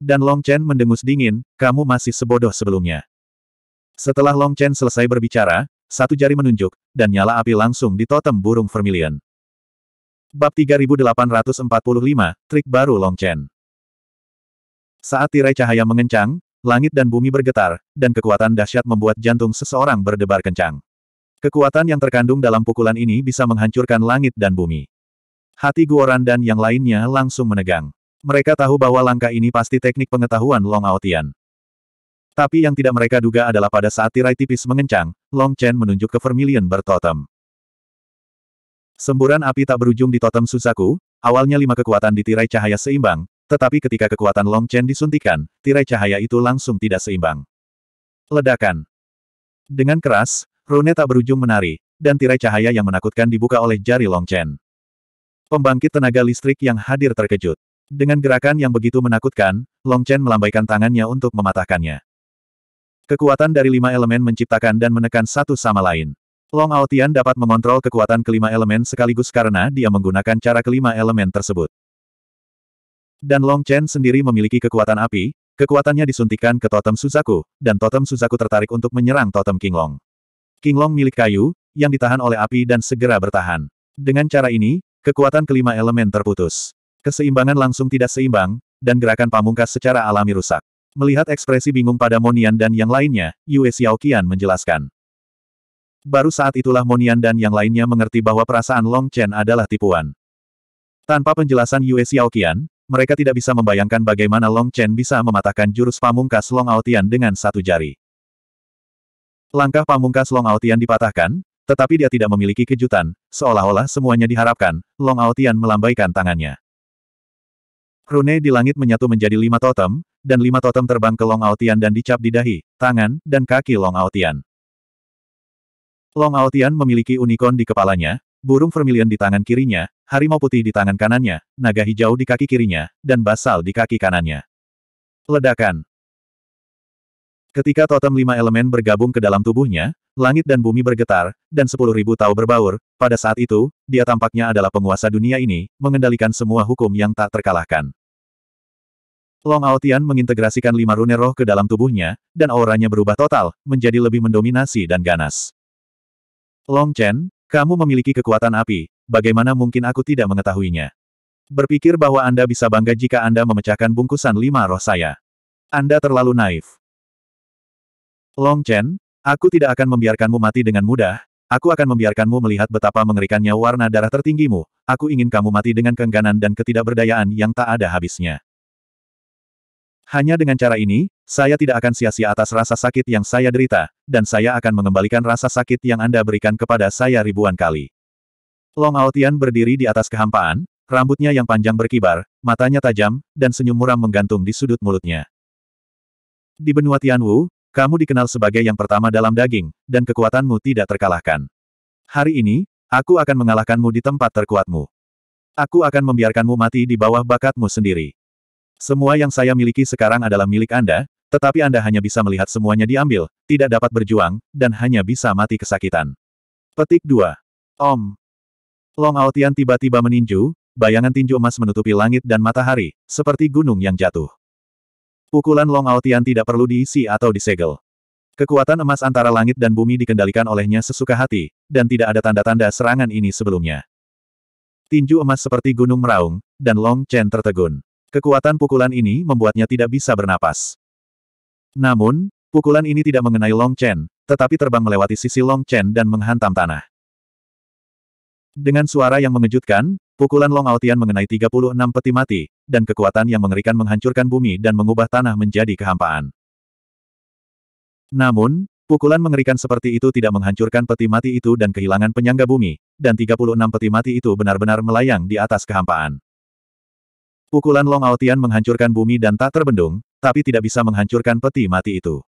Dan Long Chen mendengus dingin, kamu masih sebodoh sebelumnya. Setelah Long Chen selesai berbicara, satu jari menunjuk, dan nyala api langsung di totem burung vermilion. Bab 3845, Trik Baru Long Chen Saat tirai cahaya mengencang, langit dan bumi bergetar, dan kekuatan dahsyat membuat jantung seseorang berdebar kencang. Kekuatan yang terkandung dalam pukulan ini bisa menghancurkan langit dan bumi. Hati Guoran dan yang lainnya langsung menegang. Mereka tahu bahwa langkah ini pasti teknik pengetahuan Long Aotian. Tapi yang tidak mereka duga adalah pada saat tirai tipis mengencang, Long Chen menunjuk ke Vermilion bertotem. Semburan api tak berujung di totem Suzaku, awalnya lima kekuatan di tirai cahaya seimbang, tetapi ketika kekuatan Long Chen disuntikan, tirai cahaya itu langsung tidak seimbang. Ledakan. Dengan keras, Rune tak berujung menari, dan tirai cahaya yang menakutkan dibuka oleh jari Long Chen. Pembangkit tenaga listrik yang hadir terkejut. Dengan gerakan yang begitu menakutkan, Long Chen melambaikan tangannya untuk mematahkannya. Kekuatan dari lima elemen menciptakan dan menekan satu sama lain. Long Aotian dapat mengontrol kekuatan kelima elemen sekaligus karena dia menggunakan cara kelima elemen tersebut. Dan Long Chen sendiri memiliki kekuatan api, kekuatannya disuntikan ke totem Suzaku, dan totem Suzaku tertarik untuk menyerang totem King Long. King Long milik kayu, yang ditahan oleh api dan segera bertahan. Dengan cara ini, kekuatan kelima elemen terputus. Keseimbangan langsung tidak seimbang, dan gerakan pamungkas secara alami rusak. Melihat ekspresi bingung pada Monian dan yang lainnya, Yue Xiaoqian menjelaskan. Baru saat itulah Monian dan yang lainnya mengerti bahwa perasaan Long Chen adalah tipuan. Tanpa penjelasan Yue Xiaoqian, mereka tidak bisa membayangkan bagaimana Long Chen bisa mematahkan jurus pamungkas Long Aotian dengan satu jari. Langkah pamungkas Long Aotian dipatahkan, tetapi dia tidak memiliki kejutan, seolah-olah semuanya diharapkan, Long Aotian melambaikan tangannya. Rune di langit menyatu menjadi lima totem, dan lima totem terbang ke Long Aotian dan dicap di dahi, tangan, dan kaki Long Aotian. Long Aotian memiliki unicorn di kepalanya, burung vermilion di tangan kirinya, harimau putih di tangan kanannya, naga hijau di kaki kirinya, dan basal di kaki kanannya. Ledakan. Ketika totem lima elemen bergabung ke dalam tubuhnya, langit dan bumi bergetar, dan sepuluh ribu tau berbaur, pada saat itu, dia tampaknya adalah penguasa dunia ini, mengendalikan semua hukum yang tak terkalahkan. Long Aotian mengintegrasikan lima rune roh ke dalam tubuhnya, dan auranya berubah total, menjadi lebih mendominasi dan ganas. Long Chen, kamu memiliki kekuatan api, bagaimana mungkin aku tidak mengetahuinya? Berpikir bahwa Anda bisa bangga jika Anda memecahkan bungkusan lima roh saya. Anda terlalu naif. Long Chen, aku tidak akan membiarkanmu mati dengan mudah, aku akan membiarkanmu melihat betapa mengerikannya warna darah tertinggimu, aku ingin kamu mati dengan kengganan dan ketidakberdayaan yang tak ada habisnya. Hanya dengan cara ini, saya tidak akan sia-sia atas rasa sakit yang saya derita, dan saya akan mengembalikan rasa sakit yang Anda berikan kepada saya ribuan kali. Long Aotian berdiri di atas kehampaan, rambutnya yang panjang berkibar, matanya tajam, dan senyum muram menggantung di sudut mulutnya. Di benua Tianwu, kamu dikenal sebagai yang pertama dalam daging, dan kekuatanmu tidak terkalahkan. Hari ini, aku akan mengalahkanmu di tempat terkuatmu. Aku akan membiarkanmu mati di bawah bakatmu sendiri. Semua yang saya miliki sekarang adalah milik Anda, tetapi Anda hanya bisa melihat semuanya diambil, tidak dapat berjuang, dan hanya bisa mati kesakitan. Petik 2. Om. Long Aotian tiba-tiba meninju, bayangan tinju emas menutupi langit dan matahari, seperti gunung yang jatuh. Pukulan Long Aotian tidak perlu diisi atau disegel. Kekuatan emas antara langit dan bumi dikendalikan olehnya sesuka hati, dan tidak ada tanda-tanda serangan ini sebelumnya. Tinju emas seperti gunung meraung, dan Long Chen tertegun. Kekuatan pukulan ini membuatnya tidak bisa bernapas. Namun, pukulan ini tidak mengenai Long Chen, tetapi terbang melewati sisi Long Chen dan menghantam tanah. Dengan suara yang mengejutkan, pukulan Long Aotian mengenai 36 peti mati, dan kekuatan yang mengerikan menghancurkan bumi dan mengubah tanah menjadi kehampaan. Namun, pukulan mengerikan seperti itu tidak menghancurkan peti mati itu dan kehilangan penyangga bumi, dan 36 peti mati itu benar-benar melayang di atas kehampaan. Pukulan Long Aotian menghancurkan bumi dan tak terbendung, tapi tidak bisa menghancurkan peti mati itu.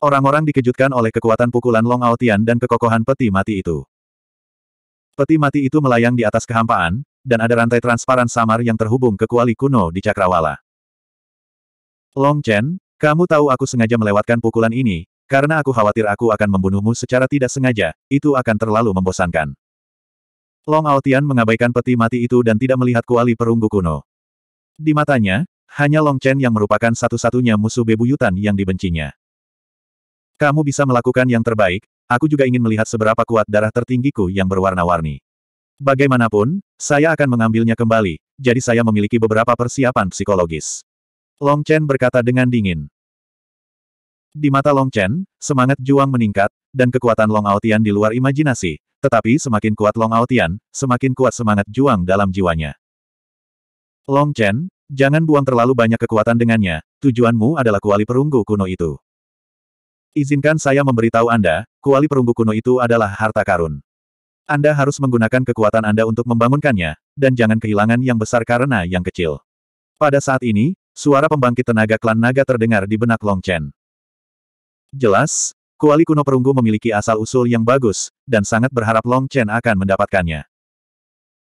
Orang-orang dikejutkan oleh kekuatan pukulan Long Aotian dan kekokohan peti mati itu. Peti mati itu melayang di atas kehampaan, dan ada rantai transparan samar yang terhubung ke kuali kuno di Cakrawala. Long Chen, kamu tahu aku sengaja melewatkan pukulan ini, karena aku khawatir aku akan membunuhmu secara tidak sengaja, itu akan terlalu membosankan. Long Aotian mengabaikan peti mati itu dan tidak melihat kuali perunggu kuno. Di matanya, hanya Long Chen yang merupakan satu-satunya musuh bebuyutan yang dibencinya. Kamu bisa melakukan yang terbaik, aku juga ingin melihat seberapa kuat darah tertinggiku yang berwarna-warni. Bagaimanapun, saya akan mengambilnya kembali, jadi saya memiliki beberapa persiapan psikologis. Long Chen berkata dengan dingin. Di mata Long Chen, semangat juang meningkat, dan kekuatan Long Aotian di luar imajinasi, tetapi semakin kuat Long Aotian, semakin kuat semangat juang dalam jiwanya. Long Chen, jangan buang terlalu banyak kekuatan dengannya, tujuanmu adalah kuali perunggu kuno itu. Izinkan saya memberitahu Anda, kuali perunggu kuno itu adalah harta karun. Anda harus menggunakan kekuatan Anda untuk membangunkannya, dan jangan kehilangan yang besar karena yang kecil. Pada saat ini, suara pembangkit tenaga klan naga terdengar di benak Long Chen. Jelas, kuali kuno perunggu memiliki asal-usul yang bagus, dan sangat berharap Long Chen akan mendapatkannya.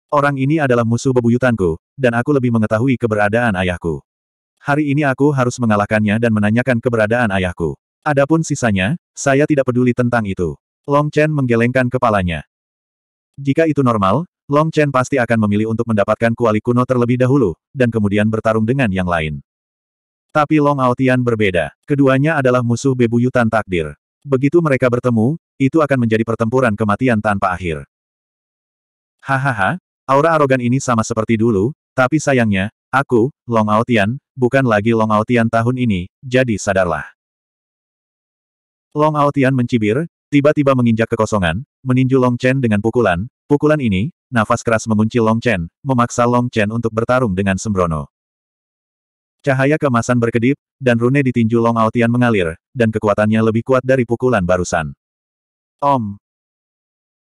Orang ini adalah musuh bebuyutanku, dan aku lebih mengetahui keberadaan ayahku. Hari ini aku harus mengalahkannya dan menanyakan keberadaan ayahku. Adapun sisanya, saya tidak peduli tentang itu. Long Chen menggelengkan kepalanya. Jika itu normal, Long Chen pasti akan memilih untuk mendapatkan kuali kuno terlebih dahulu, dan kemudian bertarung dengan yang lain. Tapi Long Aotian berbeda. Keduanya adalah musuh bebuyutan takdir. Begitu mereka bertemu, itu akan menjadi pertempuran kematian tanpa akhir. Hahaha, aura arogan ini sama seperti dulu, tapi sayangnya, aku, Long Aotian, bukan lagi Long Aotian tahun ini, jadi sadarlah. Long Aotian mencibir, tiba-tiba menginjak kekosongan, meninju Long Chen dengan pukulan. Pukulan ini, nafas keras mengunci Long Chen, memaksa Long Chen untuk bertarung dengan sembrono. Cahaya kemasan berkedip, dan rune ditinju Long Aotian mengalir, dan kekuatannya lebih kuat dari pukulan barusan. Om!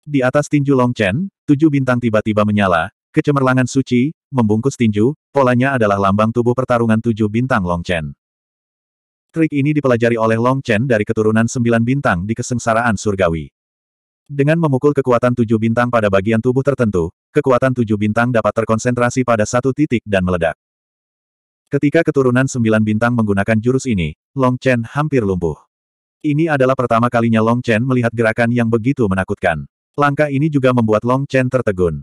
Di atas tinju Long Chen, tujuh bintang tiba-tiba menyala, kecemerlangan suci, membungkus tinju, polanya adalah lambang tubuh pertarungan tujuh bintang Long Chen. Trik ini dipelajari oleh Long Chen dari keturunan sembilan bintang di kesengsaraan surgawi. Dengan memukul kekuatan tujuh bintang pada bagian tubuh tertentu, kekuatan tujuh bintang dapat terkonsentrasi pada satu titik dan meledak. Ketika keturunan sembilan bintang menggunakan jurus ini, Long Chen hampir lumpuh. Ini adalah pertama kalinya Long Chen melihat gerakan yang begitu menakutkan. Langkah ini juga membuat Long Chen tertegun.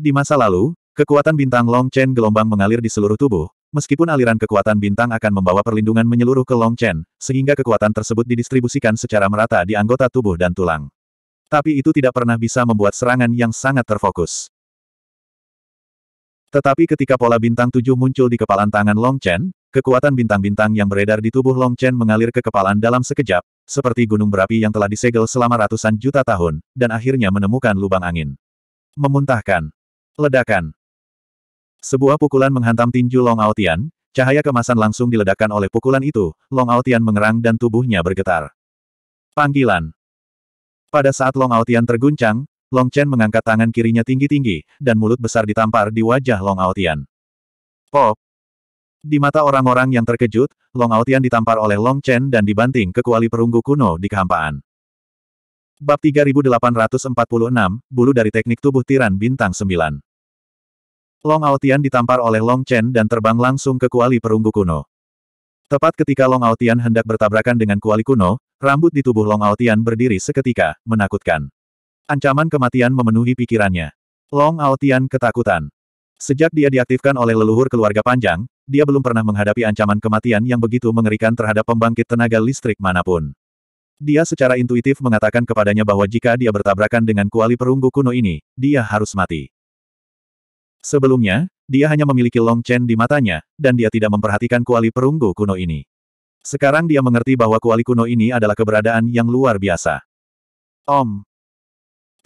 Di masa lalu, kekuatan bintang Long Chen gelombang mengalir di seluruh tubuh, Meskipun aliran kekuatan bintang akan membawa perlindungan menyeluruh ke Long Chen, sehingga kekuatan tersebut didistribusikan secara merata di anggota tubuh dan tulang. Tapi itu tidak pernah bisa membuat serangan yang sangat terfokus. Tetapi ketika pola bintang tujuh muncul di kepalan tangan Long Chen, kekuatan bintang-bintang yang beredar di tubuh Long Chen mengalir ke kepalan dalam sekejap, seperti gunung berapi yang telah disegel selama ratusan juta tahun, dan akhirnya menemukan lubang angin. Memuntahkan. Ledakan. Sebuah pukulan menghantam tinju Long Aotian, cahaya kemasan langsung diledakkan oleh pukulan itu, Long Aotian mengerang dan tubuhnya bergetar. Panggilan Pada saat Long Aotian terguncang, Long Chen mengangkat tangan kirinya tinggi-tinggi, dan mulut besar ditampar di wajah Long Aotian. Pop! Di mata orang-orang yang terkejut, Long Aotian ditampar oleh Long Chen dan dibanting ke kuali perunggu kuno di kehampaan. Bab 3846, bulu dari teknik tubuh tiran bintang 9. Long Aotian ditampar oleh Long Chen dan terbang langsung ke kuali perunggu kuno. Tepat ketika Long Aotian hendak bertabrakan dengan kuali kuno, rambut di tubuh Long Aotian berdiri seketika, menakutkan. Ancaman kematian memenuhi pikirannya. Long Aotian ketakutan. Sejak dia diaktifkan oleh leluhur keluarga panjang, dia belum pernah menghadapi ancaman kematian yang begitu mengerikan terhadap pembangkit tenaga listrik manapun. Dia secara intuitif mengatakan kepadanya bahwa jika dia bertabrakan dengan kuali perunggu kuno ini, dia harus mati. Sebelumnya, dia hanya memiliki Long Chen di matanya, dan dia tidak memperhatikan kuali perunggu kuno ini. Sekarang dia mengerti bahwa kuali kuno ini adalah keberadaan yang luar biasa. Om.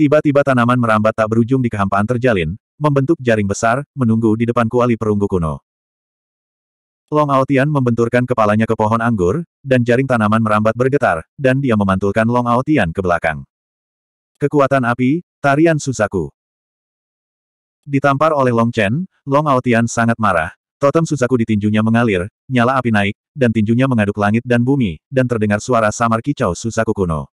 Tiba-tiba tanaman merambat tak berujung di kehampaan terjalin, membentuk jaring besar, menunggu di depan kuali perunggu kuno. Long Aotian membenturkan kepalanya ke pohon anggur, dan jaring tanaman merambat bergetar, dan dia memantulkan Long Aotian ke belakang. Kekuatan api, tarian Susaku. Ditampar oleh Long Chen, Long Aotian sangat marah. Totem Suzaku di tinjunya mengalir, nyala api naik, dan tinjunya mengaduk langit dan bumi, dan terdengar suara samar kicau Suzaku kuno.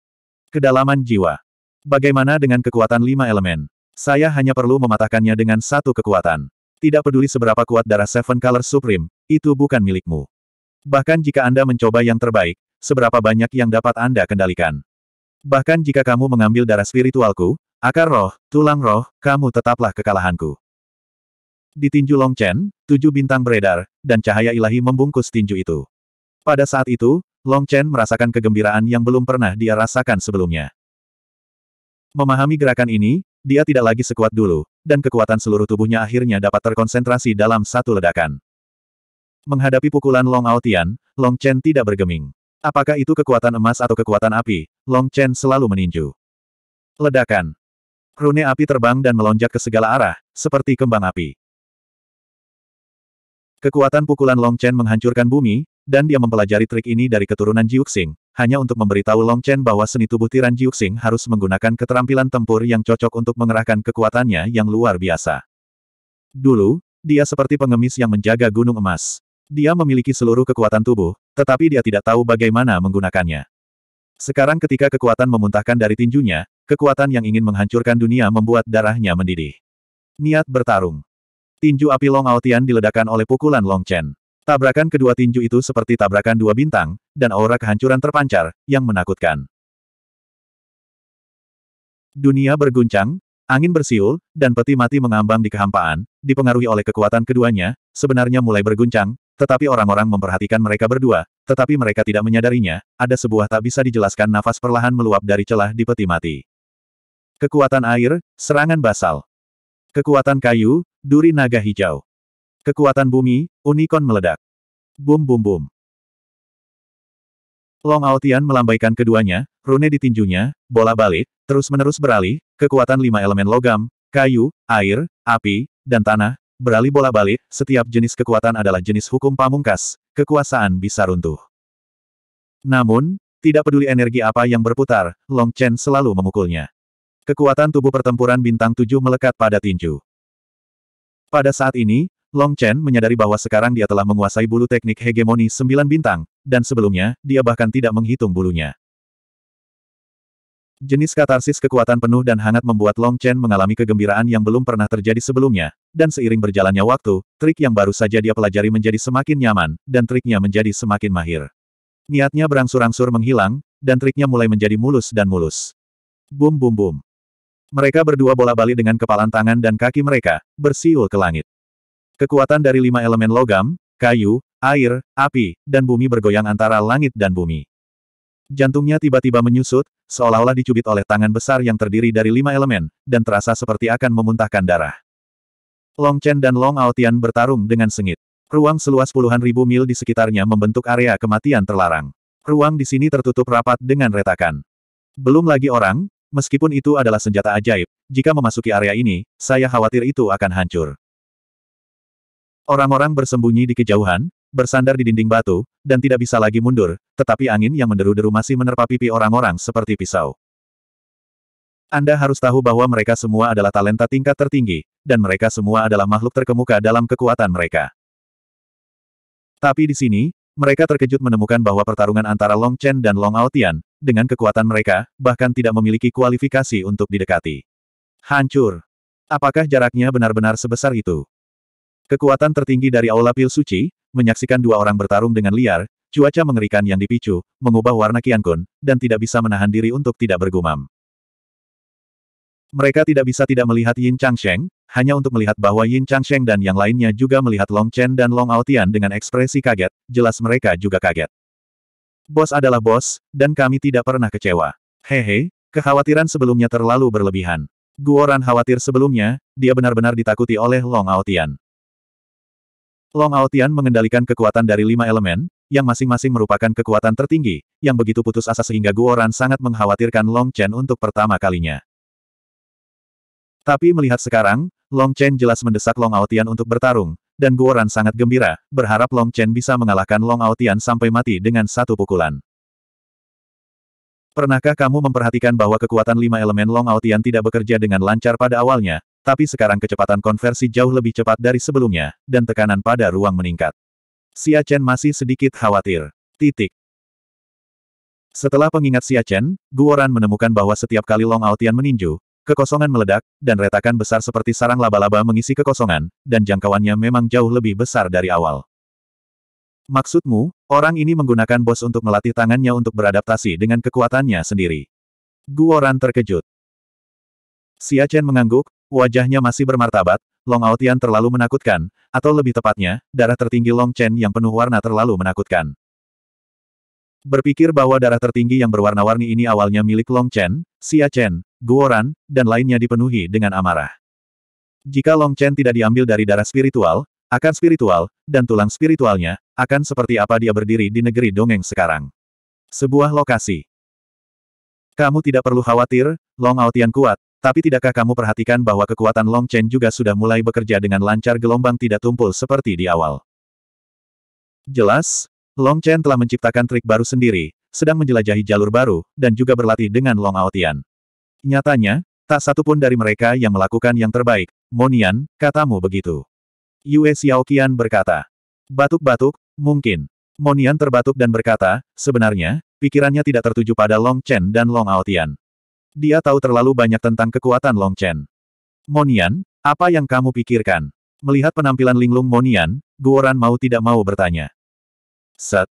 Kedalaman jiwa. Bagaimana dengan kekuatan lima elemen? Saya hanya perlu mematahkannya dengan satu kekuatan. Tidak peduli seberapa kuat darah Seven Color Supreme, itu bukan milikmu. Bahkan jika Anda mencoba yang terbaik, seberapa banyak yang dapat Anda kendalikan. Bahkan jika kamu mengambil darah spiritualku, Akar roh, tulang roh, kamu tetaplah kekalahanku. Di tinju Chen, tujuh bintang beredar, dan cahaya ilahi membungkus tinju itu. Pada saat itu, Long Chen merasakan kegembiraan yang belum pernah dia rasakan sebelumnya. Memahami gerakan ini, dia tidak lagi sekuat dulu, dan kekuatan seluruh tubuhnya akhirnya dapat terkonsentrasi dalam satu ledakan. Menghadapi pukulan Long Aotian, Long Chen tidak bergeming. Apakah itu kekuatan emas atau kekuatan api, Long Chen selalu meninju. Ledakan. Rune api terbang dan melonjak ke segala arah, seperti kembang api. Kekuatan pukulan Long Chen menghancurkan bumi, dan dia mempelajari trik ini dari keturunan Jiuxing, hanya untuk memberitahu Long Chen bahwa seni tubuh tiran Jiuxing harus menggunakan keterampilan tempur yang cocok untuk mengerahkan kekuatannya yang luar biasa. Dulu, dia seperti pengemis yang menjaga gunung emas. Dia memiliki seluruh kekuatan tubuh, tetapi dia tidak tahu bagaimana menggunakannya. Sekarang ketika kekuatan memuntahkan dari tinjunya, Kekuatan yang ingin menghancurkan dunia membuat darahnya mendidih. Niat bertarung. Tinju api Long Aotian diledakkan oleh pukulan Long Chen. Tabrakan kedua tinju itu seperti tabrakan dua bintang, dan aura kehancuran terpancar, yang menakutkan. Dunia berguncang, angin bersiul, dan peti mati mengambang di kehampaan, dipengaruhi oleh kekuatan keduanya, sebenarnya mulai berguncang, tetapi orang-orang memperhatikan mereka berdua, tetapi mereka tidak menyadarinya, ada sebuah tak bisa dijelaskan nafas perlahan meluap dari celah di peti mati. Kekuatan air, serangan basal. Kekuatan kayu, duri naga hijau. Kekuatan bumi, unicorn meledak. Bum bum bum. Long Aotian melambaikan keduanya, rune ditinjunya, bola balik, terus-menerus beralih, kekuatan lima elemen logam, kayu, air, api, dan tanah, beralih bola balik, setiap jenis kekuatan adalah jenis hukum pamungkas, kekuasaan bisa runtuh. Namun, tidak peduli energi apa yang berputar, Long Chen selalu memukulnya. Kekuatan tubuh pertempuran bintang tujuh melekat pada tinju. Pada saat ini, Long Chen menyadari bahwa sekarang dia telah menguasai bulu teknik hegemoni sembilan bintang, dan sebelumnya, dia bahkan tidak menghitung bulunya. Jenis katarsis kekuatan penuh dan hangat membuat Long Chen mengalami kegembiraan yang belum pernah terjadi sebelumnya, dan seiring berjalannya waktu, trik yang baru saja dia pelajari menjadi semakin nyaman, dan triknya menjadi semakin mahir. Niatnya berangsur-angsur menghilang, dan triknya mulai menjadi mulus dan mulus. Bum bum bum. Mereka berdua bola-bali dengan kepalan tangan dan kaki mereka, bersiul ke langit. Kekuatan dari lima elemen logam, kayu, air, api, dan bumi bergoyang antara langit dan bumi. Jantungnya tiba-tiba menyusut, seolah-olah dicubit oleh tangan besar yang terdiri dari lima elemen, dan terasa seperti akan memuntahkan darah. Long Chen dan Long Aotian bertarung dengan sengit. Ruang seluas puluhan ribu mil di sekitarnya membentuk area kematian terlarang. Ruang di sini tertutup rapat dengan retakan. Belum lagi orang, Meskipun itu adalah senjata ajaib, jika memasuki area ini, saya khawatir itu akan hancur. Orang-orang bersembunyi di kejauhan, bersandar di dinding batu, dan tidak bisa lagi mundur, tetapi angin yang menderu-deru masih menerpa pipi orang-orang seperti pisau. Anda harus tahu bahwa mereka semua adalah talenta tingkat tertinggi, dan mereka semua adalah makhluk terkemuka dalam kekuatan mereka. Tapi di sini, mereka terkejut menemukan bahwa pertarungan antara Long Chen dan Long Aotian, dengan kekuatan mereka, bahkan tidak memiliki kualifikasi untuk didekati. Hancur. Apakah jaraknya benar-benar sebesar itu? Kekuatan tertinggi dari Aula Pil Suci, menyaksikan dua orang bertarung dengan liar, cuaca mengerikan yang dipicu, mengubah warna kiankun, dan tidak bisa menahan diri untuk tidak bergumam. Mereka tidak bisa tidak melihat Yin Changsheng, hanya untuk melihat bahwa Yin Changsheng dan yang lainnya juga melihat Long Chen dan Long Aotian dengan ekspresi kaget, jelas mereka juga kaget. Bos adalah bos, dan kami tidak pernah kecewa. Hehe, kekhawatiran sebelumnya terlalu berlebihan. Guoran khawatir sebelumnya, dia benar-benar ditakuti oleh Long Aotian. Long Aotian mengendalikan kekuatan dari lima elemen, yang masing-masing merupakan kekuatan tertinggi, yang begitu putus asa sehingga Guoran sangat mengkhawatirkan Long Chen untuk pertama kalinya. Tapi melihat sekarang, Long Chen jelas mendesak Long Aotian untuk bertarung, dan Guoran sangat gembira, berharap Long Chen bisa mengalahkan Long Aotian sampai mati dengan satu pukulan. Pernahkah kamu memperhatikan bahwa kekuatan lima elemen Long Aotian tidak bekerja dengan lancar pada awalnya, tapi sekarang kecepatan konversi jauh lebih cepat dari sebelumnya, dan tekanan pada ruang meningkat. Xia Chen masih sedikit khawatir. Titik. Setelah pengingat Xia Chen, Guoran menemukan bahwa setiap kali Long Aotian meninju, Kekosongan meledak, dan retakan besar seperti sarang laba-laba mengisi kekosongan, dan jangkauannya memang jauh lebih besar dari awal. Maksudmu, orang ini menggunakan bos untuk melatih tangannya untuk beradaptasi dengan kekuatannya sendiri. Guoran terkejut. Siachen mengangguk, wajahnya masih bermartabat, Long Aotian terlalu menakutkan, atau lebih tepatnya, darah tertinggi Long Chen yang penuh warna terlalu menakutkan. Berpikir bahwa darah tertinggi yang berwarna-warni ini awalnya milik Long Chen, Xia Chen, Guoran, dan lainnya dipenuhi dengan amarah. Jika Long Chen tidak diambil dari darah spiritual, akan spiritual, dan tulang spiritualnya, akan seperti apa dia berdiri di negeri dongeng sekarang. Sebuah lokasi. Kamu tidak perlu khawatir, Long Aotian kuat, tapi tidakkah kamu perhatikan bahwa kekuatan Long Chen juga sudah mulai bekerja dengan lancar gelombang tidak tumpul seperti di awal? Jelas, Long Chen telah menciptakan trik baru sendiri, sedang menjelajahi jalur baru, dan juga berlatih dengan Long Aotian. Nyatanya, tak satu pun dari mereka yang melakukan yang terbaik, Monian, katamu begitu. Yue Xiaoqian berkata. Batuk-batuk, mungkin. Monian terbatuk dan berkata, sebenarnya, pikirannya tidak tertuju pada Long Chen dan Long Aotian. Dia tahu terlalu banyak tentang kekuatan Long Chen. Monian, apa yang kamu pikirkan? Melihat penampilan linglung Monian, Guoran mau tidak mau bertanya. Sat.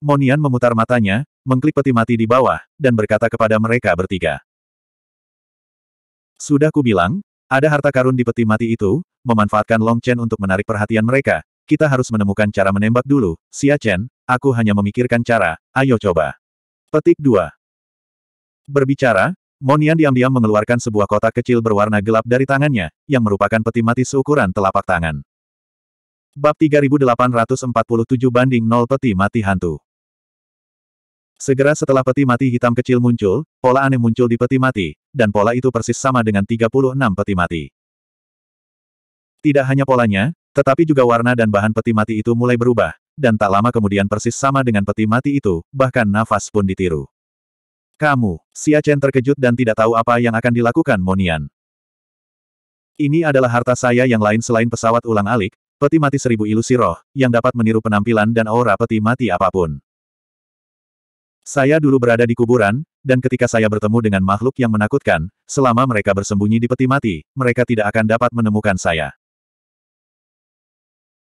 Monian memutar matanya, mengklik peti mati di bawah, dan berkata kepada mereka bertiga. Sudah kubilang, ada harta karun di peti mati itu, memanfaatkan Long Chen untuk menarik perhatian mereka, kita harus menemukan cara menembak dulu, Xia Chen, aku hanya memikirkan cara, ayo coba. Petik 2. Berbicara, Monian diam-diam mengeluarkan sebuah kotak kecil berwarna gelap dari tangannya, yang merupakan peti mati seukuran telapak tangan. Bab 3847 banding 0 Peti Mati Hantu Segera setelah peti mati hitam kecil muncul, pola aneh muncul di peti mati, dan pola itu persis sama dengan 36 peti mati. Tidak hanya polanya, tetapi juga warna dan bahan peti mati itu mulai berubah, dan tak lama kemudian persis sama dengan peti mati itu, bahkan nafas pun ditiru. Kamu, Xia Chen terkejut dan tidak tahu apa yang akan dilakukan Monian. Ini adalah harta saya yang lain selain pesawat ulang alik, Peti mati seribu ilusi roh, yang dapat meniru penampilan dan aura peti mati apapun. Saya dulu berada di kuburan, dan ketika saya bertemu dengan makhluk yang menakutkan, selama mereka bersembunyi di peti mati, mereka tidak akan dapat menemukan saya.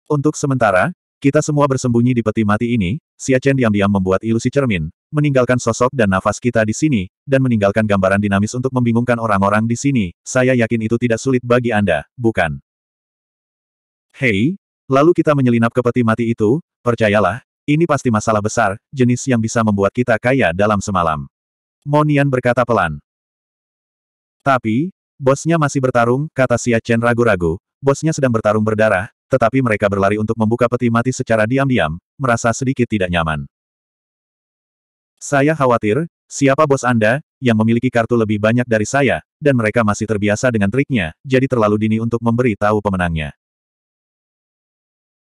Untuk sementara, kita semua bersembunyi di peti mati ini, Xia Chen diam-diam membuat ilusi cermin, meninggalkan sosok dan nafas kita di sini, dan meninggalkan gambaran dinamis untuk membingungkan orang-orang di sini, saya yakin itu tidak sulit bagi Anda, bukan? Hei, lalu kita menyelinap ke peti mati itu, percayalah, ini pasti masalah besar, jenis yang bisa membuat kita kaya dalam semalam. Monian berkata pelan. Tapi, bosnya masih bertarung, kata Xia Chen ragu-ragu, bosnya sedang bertarung berdarah, tetapi mereka berlari untuk membuka peti mati secara diam-diam, merasa sedikit tidak nyaman. Saya khawatir, siapa bos Anda, yang memiliki kartu lebih banyak dari saya, dan mereka masih terbiasa dengan triknya, jadi terlalu dini untuk memberi tahu pemenangnya.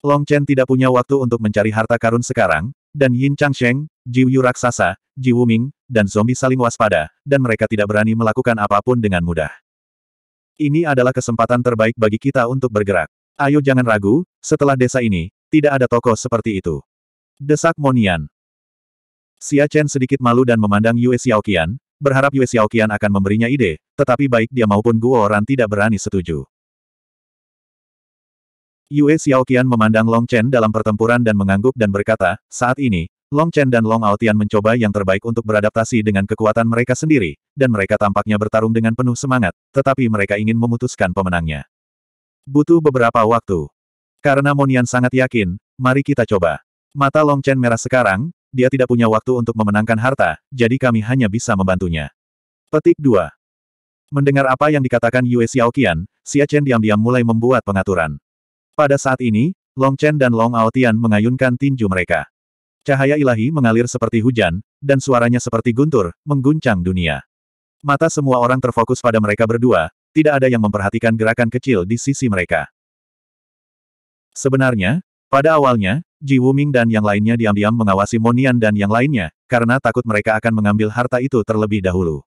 Long Chen tidak punya waktu untuk mencari harta karun sekarang, dan Yin Changsheng, Ji Yu Raksasa, Ji Wuming, dan zombie saling waspada, dan mereka tidak berani melakukan apapun dengan mudah. Ini adalah kesempatan terbaik bagi kita untuk bergerak. Ayo jangan ragu, setelah desa ini, tidak ada toko seperti itu. Desak Monian. Xia Chen sedikit malu dan memandang Yue Xiaoqian, berharap Yue Xiaoqian akan memberinya ide, tetapi baik dia maupun Guo Ran tidak berani setuju. Yue Xiaoqian memandang Long Chen dalam pertempuran dan mengangguk dan berkata, saat ini, Long Chen dan Long Aotian mencoba yang terbaik untuk beradaptasi dengan kekuatan mereka sendiri, dan mereka tampaknya bertarung dengan penuh semangat, tetapi mereka ingin memutuskan pemenangnya. Butuh beberapa waktu. Karena Monian sangat yakin, mari kita coba. Mata Long Chen merah sekarang, dia tidak punya waktu untuk memenangkan harta, jadi kami hanya bisa membantunya. Petik 2. Mendengar apa yang dikatakan Yue Xiaoqian, Xia Chen diam-diam mulai membuat pengaturan. Pada saat ini, Long Chen dan Long Aotian mengayunkan tinju mereka. Cahaya ilahi mengalir seperti hujan, dan suaranya seperti guntur, mengguncang dunia. Mata semua orang terfokus pada mereka berdua, tidak ada yang memperhatikan gerakan kecil di sisi mereka. Sebenarnya, pada awalnya, Ji Wuming dan yang lainnya diam-diam mengawasi Monian dan yang lainnya, karena takut mereka akan mengambil harta itu terlebih dahulu.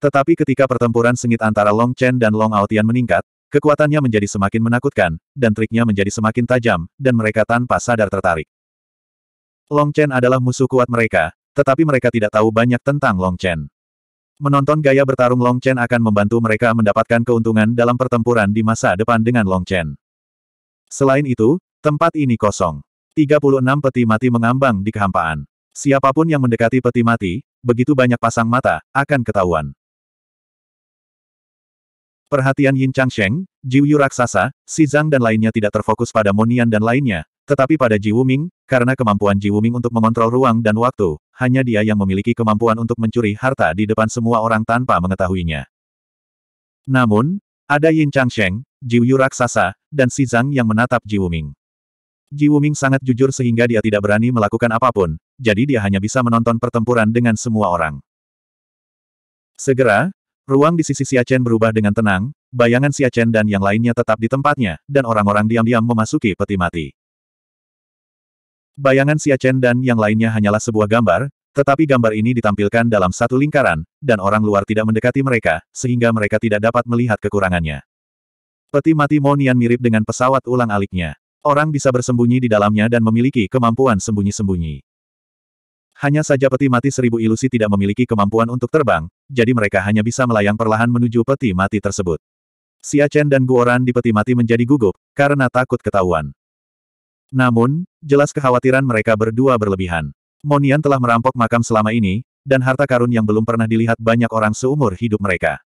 Tetapi ketika pertempuran sengit antara Long Chen dan Long Aotian meningkat, Kekuatannya menjadi semakin menakutkan, dan triknya menjadi semakin tajam, dan mereka tanpa sadar tertarik. Long Chen adalah musuh kuat mereka, tetapi mereka tidak tahu banyak tentang Long Chen. Menonton gaya bertarung Long Chen akan membantu mereka mendapatkan keuntungan dalam pertempuran di masa depan dengan Long Chen. Selain itu, tempat ini kosong. 36 peti mati mengambang di kehampaan. Siapapun yang mendekati peti mati, begitu banyak pasang mata, akan ketahuan. Perhatian Yin Changsheng, Jiu Yu Raksasa, Si Zhang dan lainnya tidak terfokus pada Monian dan lainnya, tetapi pada Ji Wuming, karena kemampuan Ji Wuming untuk mengontrol ruang dan waktu, hanya dia yang memiliki kemampuan untuk mencuri harta di depan semua orang tanpa mengetahuinya. Namun, ada Yin Changsheng, Jiuyu Yu Raksasa, dan Si Zhang yang menatap Ji Wuming. Ji Wuming sangat jujur sehingga dia tidak berani melakukan apapun, jadi dia hanya bisa menonton pertempuran dengan semua orang. Segera, Ruang di sisi Siachen berubah dengan tenang, bayangan Siachen dan yang lainnya tetap di tempatnya, dan orang-orang diam-diam memasuki peti mati. Bayangan Siachen dan yang lainnya hanyalah sebuah gambar, tetapi gambar ini ditampilkan dalam satu lingkaran, dan orang luar tidak mendekati mereka, sehingga mereka tidak dapat melihat kekurangannya. Peti mati Monian mirip dengan pesawat ulang aliknya. Orang bisa bersembunyi di dalamnya dan memiliki kemampuan sembunyi-sembunyi. Hanya saja peti mati seribu ilusi tidak memiliki kemampuan untuk terbang, jadi mereka hanya bisa melayang perlahan menuju peti mati tersebut. Si Chen dan Guoran di peti mati menjadi gugup, karena takut ketahuan. Namun, jelas kekhawatiran mereka berdua berlebihan. Monian telah merampok makam selama ini, dan harta karun yang belum pernah dilihat banyak orang seumur hidup mereka.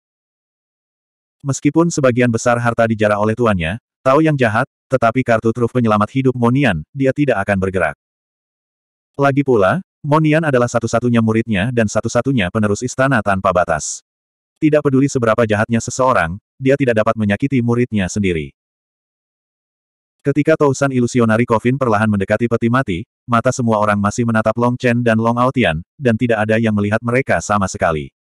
Meskipun sebagian besar harta dijarah oleh tuannya, tahu yang jahat, tetapi kartu truf penyelamat hidup Monian, dia tidak akan bergerak. Lagi pula, Monian adalah satu-satunya muridnya dan satu-satunya penerus istana tanpa batas. Tidak peduli seberapa jahatnya seseorang, dia tidak dapat menyakiti muridnya sendiri. Ketika Tousan ilusionari Kofin perlahan mendekati peti mati, mata semua orang masih menatap Long Chen dan Long Aotian, dan tidak ada yang melihat mereka sama sekali.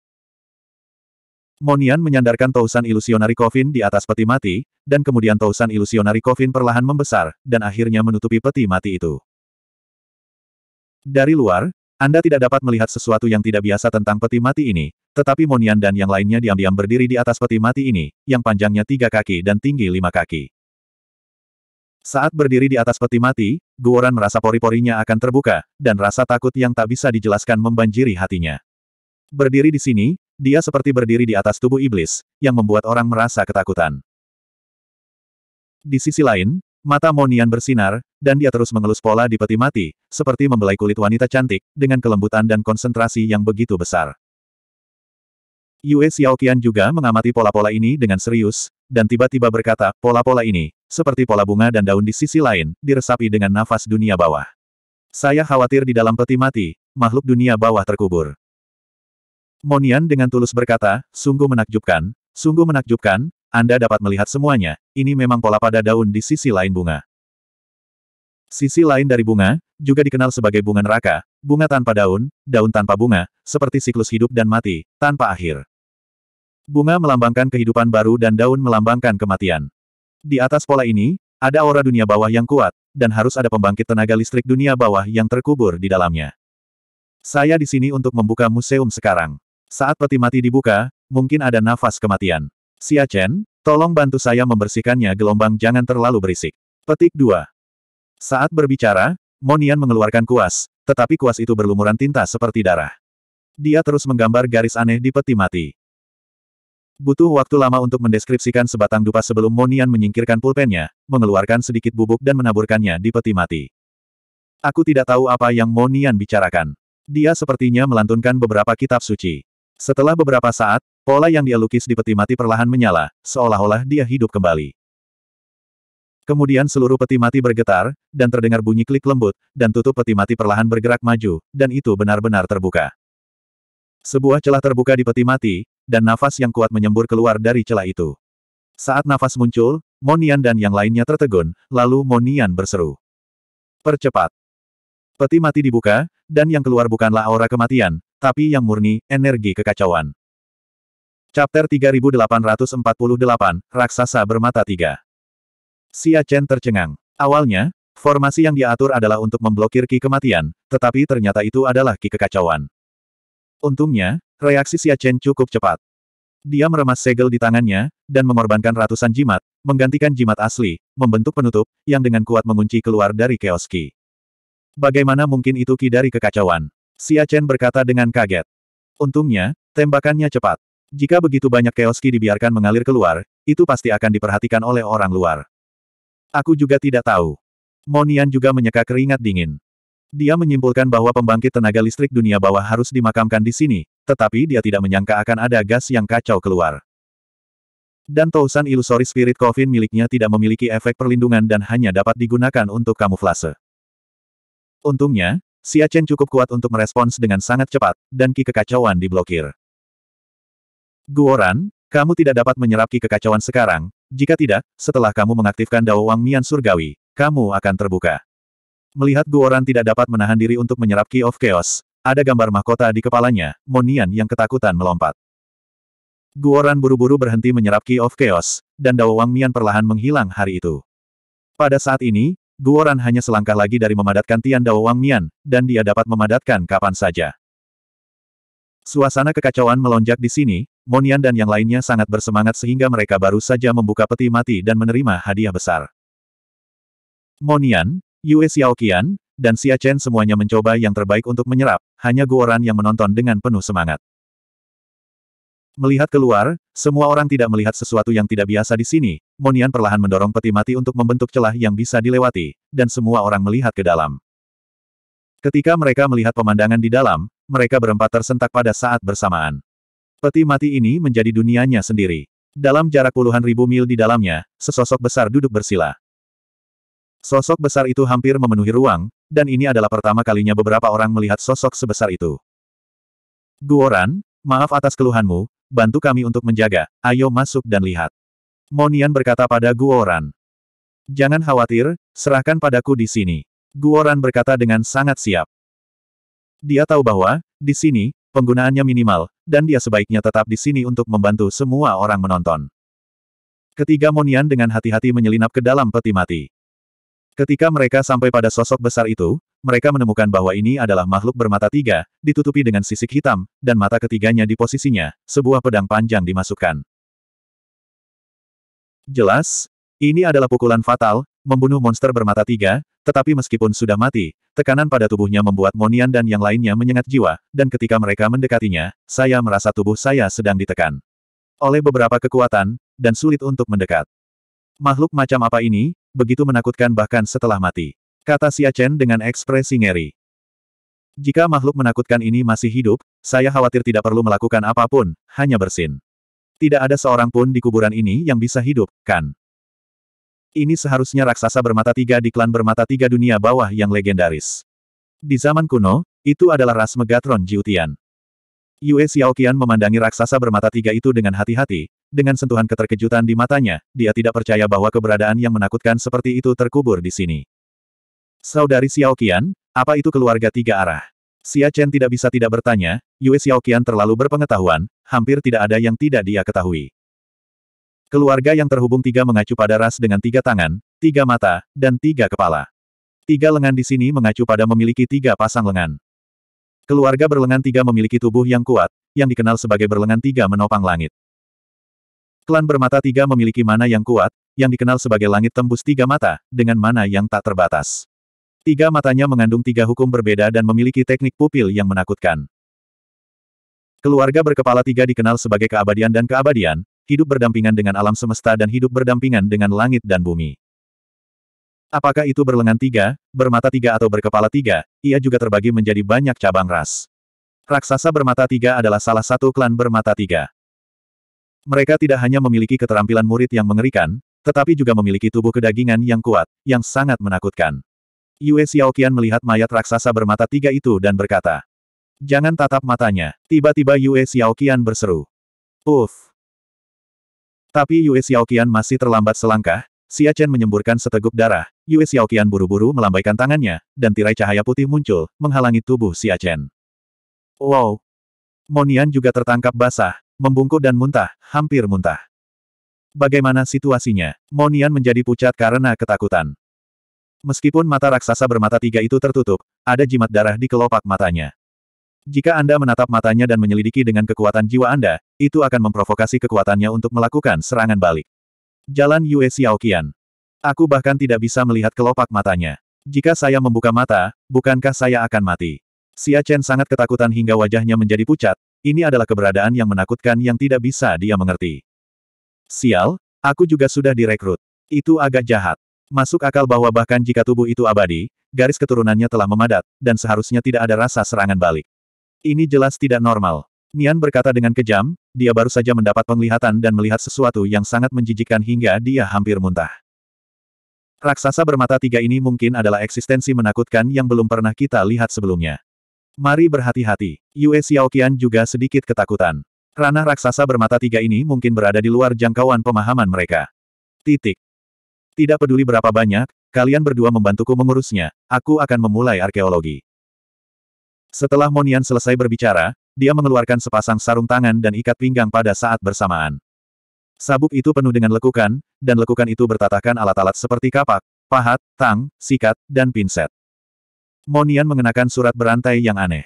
Monian menyandarkan Tousan ilusionari Kofin di atas peti mati, dan kemudian Tousan ilusionari Kofin perlahan membesar, dan akhirnya menutupi peti mati itu. Dari luar, Anda tidak dapat melihat sesuatu yang tidak biasa tentang peti mati ini, tetapi Monian dan yang lainnya diam-diam berdiri di atas peti mati ini, yang panjangnya tiga kaki dan tinggi lima kaki. Saat berdiri di atas peti mati, Guoran merasa pori-porinya akan terbuka, dan rasa takut yang tak bisa dijelaskan membanjiri hatinya. Berdiri di sini, dia seperti berdiri di atas tubuh iblis, yang membuat orang merasa ketakutan. Di sisi lain, mata Monian bersinar, dan dia terus mengelus pola di peti mati, seperti membelai kulit wanita cantik, dengan kelembutan dan konsentrasi yang begitu besar. Yue Xiaoqian juga mengamati pola-pola ini dengan serius, dan tiba-tiba berkata, pola-pola ini, seperti pola bunga dan daun di sisi lain, diresapi dengan nafas dunia bawah. Saya khawatir di dalam peti mati, makhluk dunia bawah terkubur. Monian dengan tulus berkata, sungguh menakjubkan, sungguh menakjubkan, Anda dapat melihat semuanya, ini memang pola pada daun di sisi lain bunga. Sisi lain dari bunga, juga dikenal sebagai bunga neraka, bunga tanpa daun, daun tanpa bunga, seperti siklus hidup dan mati, tanpa akhir. Bunga melambangkan kehidupan baru dan daun melambangkan kematian. Di atas pola ini, ada aura dunia bawah yang kuat, dan harus ada pembangkit tenaga listrik dunia bawah yang terkubur di dalamnya. Saya di sini untuk membuka museum sekarang. Saat peti mati dibuka, mungkin ada nafas kematian. Xia Chen, tolong bantu saya membersihkannya gelombang jangan terlalu berisik. Petik 2. Saat berbicara, Monian mengeluarkan kuas, tetapi kuas itu berlumuran tinta seperti darah. Dia terus menggambar garis aneh di peti mati. Butuh waktu lama untuk mendeskripsikan sebatang dupa sebelum Monian menyingkirkan pulpennya, mengeluarkan sedikit bubuk dan menaburkannya di peti mati. Aku tidak tahu apa yang Monian bicarakan. Dia sepertinya melantunkan beberapa kitab suci. Setelah beberapa saat, pola yang dia lukis di peti mati perlahan menyala, seolah-olah dia hidup kembali. Kemudian seluruh peti mati bergetar, dan terdengar bunyi klik lembut, dan tutup peti mati perlahan bergerak maju, dan itu benar-benar terbuka. Sebuah celah terbuka di peti mati, dan nafas yang kuat menyembur keluar dari celah itu. Saat nafas muncul, Monian dan yang lainnya tertegun, lalu Monian berseru. Percepat. Peti mati dibuka, dan yang keluar bukanlah aura kematian, tapi yang murni, energi kekacauan. Chapter 3848, Raksasa Bermata Tiga Xia Chen tercengang. Awalnya, formasi yang diatur adalah untuk memblokir ki kematian, tetapi ternyata itu adalah ki kekacauan. Untungnya, reaksi Xia Chen cukup cepat. Dia meremas segel di tangannya, dan mengorbankan ratusan jimat, menggantikan jimat asli, membentuk penutup, yang dengan kuat mengunci keluar dari keoski. ki. Bagaimana mungkin itu ki dari kekacauan? Xia Chen berkata dengan kaget. Untungnya, tembakannya cepat. Jika begitu banyak keoski dibiarkan mengalir keluar, itu pasti akan diperhatikan oleh orang luar. Aku juga tidak tahu. Monian juga menyeka keringat dingin. Dia menyimpulkan bahwa pembangkit tenaga listrik dunia bawah harus dimakamkan di sini, tetapi dia tidak menyangka akan ada gas yang kacau keluar. Dan Tousan ilusori Spirit Coffin miliknya tidak memiliki efek perlindungan dan hanya dapat digunakan untuk kamuflase. Untungnya, Siachen cukup kuat untuk merespons dengan sangat cepat, dan ki kekacauan diblokir. Guoran, kamu tidak dapat menyerap ki kekacauan sekarang, jika tidak, setelah kamu mengaktifkan Dao Wang Mian Surgawi, kamu akan terbuka. Melihat Guoran tidak dapat menahan diri untuk menyerap Key of Chaos, ada gambar mahkota di kepalanya, Monian yang ketakutan melompat. Guoran buru-buru berhenti menyerap Key of Chaos, dan Dao Wang Mian perlahan menghilang hari itu. Pada saat ini, Guoran hanya selangkah lagi dari memadatkan Tian Dao Wang Mian, dan dia dapat memadatkan kapan saja. Suasana kekacauan melonjak di sini, Monian dan yang lainnya sangat bersemangat sehingga mereka baru saja membuka peti mati dan menerima hadiah besar. Monian, Yue Xiaoqian, dan Xia Chen semuanya mencoba yang terbaik untuk menyerap, hanya Guoran yang menonton dengan penuh semangat. Melihat keluar, semua orang tidak melihat sesuatu yang tidak biasa di sini, Monian perlahan mendorong peti mati untuk membentuk celah yang bisa dilewati, dan semua orang melihat ke dalam. Ketika mereka melihat pemandangan di dalam, mereka berempat tersentak pada saat bersamaan. Peti mati ini menjadi dunianya sendiri. Dalam jarak puluhan ribu mil di dalamnya, sesosok besar duduk bersila. Sosok besar itu hampir memenuhi ruang, dan ini adalah pertama kalinya beberapa orang melihat sosok sebesar itu. Guoran, maaf atas keluhanmu, bantu kami untuk menjaga, ayo masuk dan lihat. Monian berkata pada Guoran. Jangan khawatir, serahkan padaku di sini. Guoran berkata dengan sangat siap. Dia tahu bahwa, di sini, Penggunaannya minimal, dan dia sebaiknya tetap di sini untuk membantu semua orang menonton. Ketiga Monian dengan hati-hati menyelinap ke dalam peti mati. Ketika mereka sampai pada sosok besar itu, mereka menemukan bahwa ini adalah makhluk bermata tiga, ditutupi dengan sisik hitam, dan mata ketiganya di posisinya, sebuah pedang panjang dimasukkan. Jelas, ini adalah pukulan fatal, membunuh monster bermata tiga, tetapi meskipun sudah mati, tekanan pada tubuhnya membuat Monian dan yang lainnya menyengat jiwa, dan ketika mereka mendekatinya, saya merasa tubuh saya sedang ditekan. Oleh beberapa kekuatan, dan sulit untuk mendekat. Makhluk macam apa ini, begitu menakutkan bahkan setelah mati. Kata Xia Chen dengan ekspresi ngeri. Jika makhluk menakutkan ini masih hidup, saya khawatir tidak perlu melakukan apapun, hanya bersin. Tidak ada seorang pun di kuburan ini yang bisa hidup, kan? Ini seharusnya raksasa bermata tiga di klan bermata tiga dunia bawah yang legendaris. Di zaman kuno, itu adalah ras Megatron Jiutian. Yue Xiaoqian memandangi raksasa bermata tiga itu dengan hati-hati, dengan sentuhan keterkejutan di matanya, dia tidak percaya bahwa keberadaan yang menakutkan seperti itu terkubur di sini. Saudari Xiaoqian, apa itu keluarga tiga arah? Xia Chen tidak bisa tidak bertanya, Yue Xiaoqian terlalu berpengetahuan, hampir tidak ada yang tidak dia ketahui. Keluarga yang terhubung tiga mengacu pada ras dengan tiga tangan, tiga mata, dan tiga kepala. Tiga lengan di sini mengacu pada memiliki tiga pasang lengan. Keluarga berlengan tiga memiliki tubuh yang kuat, yang dikenal sebagai berlengan tiga menopang langit. Klan bermata tiga memiliki mana yang kuat, yang dikenal sebagai langit tembus tiga mata, dengan mana yang tak terbatas. Tiga matanya mengandung tiga hukum berbeda dan memiliki teknik pupil yang menakutkan. Keluarga berkepala tiga dikenal sebagai keabadian dan keabadian, hidup berdampingan dengan alam semesta dan hidup berdampingan dengan langit dan bumi. Apakah itu berlengan tiga, bermata tiga atau berkepala tiga, ia juga terbagi menjadi banyak cabang ras. Raksasa bermata tiga adalah salah satu klan bermata tiga. Mereka tidak hanya memiliki keterampilan murid yang mengerikan, tetapi juga memiliki tubuh kedagingan yang kuat, yang sangat menakutkan. Yue Xiaoqian melihat mayat raksasa bermata tiga itu dan berkata, Jangan tatap matanya. Tiba-tiba Yue Xiaoqian berseru. Uff, tapi Yue Xiaoqian masih terlambat selangkah, Xia Chen menyemburkan seteguk darah, Yue Xiaoqian buru-buru melambaikan tangannya, dan tirai cahaya putih muncul, menghalangi tubuh Xia Chen. Wow! Monian juga tertangkap basah, membungkuk dan muntah, hampir muntah. Bagaimana situasinya? Monian menjadi pucat karena ketakutan. Meskipun mata raksasa bermata tiga itu tertutup, ada jimat darah di kelopak matanya. Jika Anda menatap matanya dan menyelidiki dengan kekuatan jiwa Anda, itu akan memprovokasi kekuatannya untuk melakukan serangan balik. Jalan Yue Xiaoqian. Aku bahkan tidak bisa melihat kelopak matanya. Jika saya membuka mata, bukankah saya akan mati? Xia Chen sangat ketakutan hingga wajahnya menjadi pucat, ini adalah keberadaan yang menakutkan yang tidak bisa dia mengerti. Sial, aku juga sudah direkrut. Itu agak jahat. Masuk akal bahwa bahkan jika tubuh itu abadi, garis keturunannya telah memadat, dan seharusnya tidak ada rasa serangan balik. Ini jelas tidak normal. Nian berkata dengan kejam, dia baru saja mendapat penglihatan dan melihat sesuatu yang sangat menjijikkan hingga dia hampir muntah. Raksasa bermata tiga ini mungkin adalah eksistensi menakutkan yang belum pernah kita lihat sebelumnya. Mari berhati-hati. Yue Xiaoqian juga sedikit ketakutan. Ranah raksasa bermata tiga ini mungkin berada di luar jangkauan pemahaman mereka. Titik. Tidak peduli berapa banyak, kalian berdua membantuku mengurusnya, aku akan memulai arkeologi. Setelah Monian selesai berbicara, dia mengeluarkan sepasang sarung tangan dan ikat pinggang pada saat bersamaan. Sabuk itu penuh dengan lekukan, dan lekukan itu bertatahkan alat-alat seperti kapak, pahat, tang, sikat, dan pinset. Monian mengenakan surat berantai yang aneh.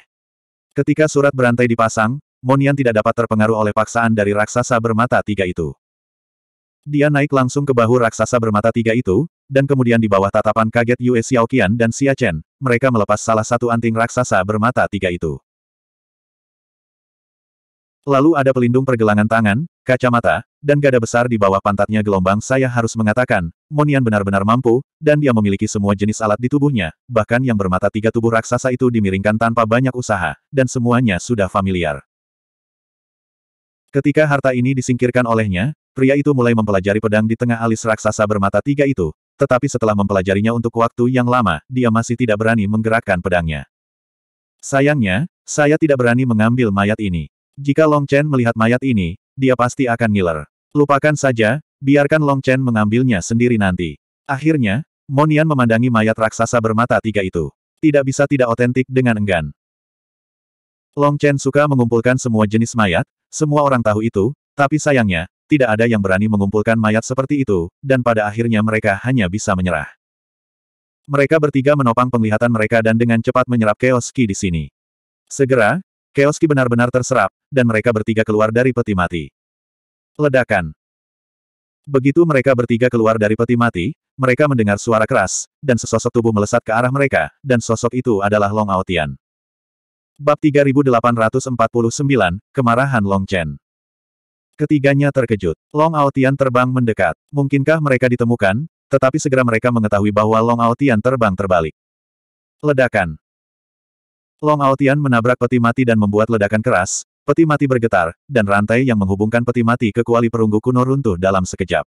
Ketika surat berantai dipasang, Monian tidak dapat terpengaruh oleh paksaan dari raksasa bermata tiga itu. Dia naik langsung ke bahu raksasa bermata tiga itu, dan kemudian di bawah tatapan kaget Yue Xiaoqian dan Xia Chen, mereka melepas salah satu anting raksasa bermata tiga itu. Lalu ada pelindung pergelangan tangan, kacamata, dan gada besar di bawah pantatnya gelombang saya harus mengatakan, Monian benar-benar mampu, dan dia memiliki semua jenis alat di tubuhnya, bahkan yang bermata tiga tubuh raksasa itu dimiringkan tanpa banyak usaha, dan semuanya sudah familiar. Ketika harta ini disingkirkan olehnya, Pria itu mulai mempelajari pedang di tengah alis raksasa bermata tiga itu, tetapi setelah mempelajarinya untuk waktu yang lama, dia masih tidak berani menggerakkan pedangnya. Sayangnya, saya tidak berani mengambil mayat ini. Jika Long Chen melihat mayat ini, dia pasti akan ngiler. Lupakan saja, biarkan Long Chen mengambilnya sendiri nanti. Akhirnya, Monian memandangi mayat raksasa bermata tiga itu. Tidak bisa tidak otentik dengan enggan. Long Chen suka mengumpulkan semua jenis mayat, semua orang tahu itu, tapi sayangnya, tidak ada yang berani mengumpulkan mayat seperti itu, dan pada akhirnya mereka hanya bisa menyerah. Mereka bertiga menopang penglihatan mereka dan dengan cepat menyerap chaos di sini. Segera, chaos benar-benar terserap, dan mereka bertiga keluar dari peti mati. Ledakan. Begitu mereka bertiga keluar dari peti mati, mereka mendengar suara keras, dan sesosok tubuh melesat ke arah mereka, dan sosok itu adalah Long Aotian. Bab 3849, Kemarahan Long Chen Ketiganya terkejut. Long Aotian terbang mendekat. Mungkinkah mereka ditemukan? Tetapi segera mereka mengetahui bahwa Long Aotian terbang terbalik. Ledakan. Long Aotian menabrak peti mati dan membuat ledakan keras, peti mati bergetar, dan rantai yang menghubungkan peti mati ke kuali perunggu kuno runtuh dalam sekejap.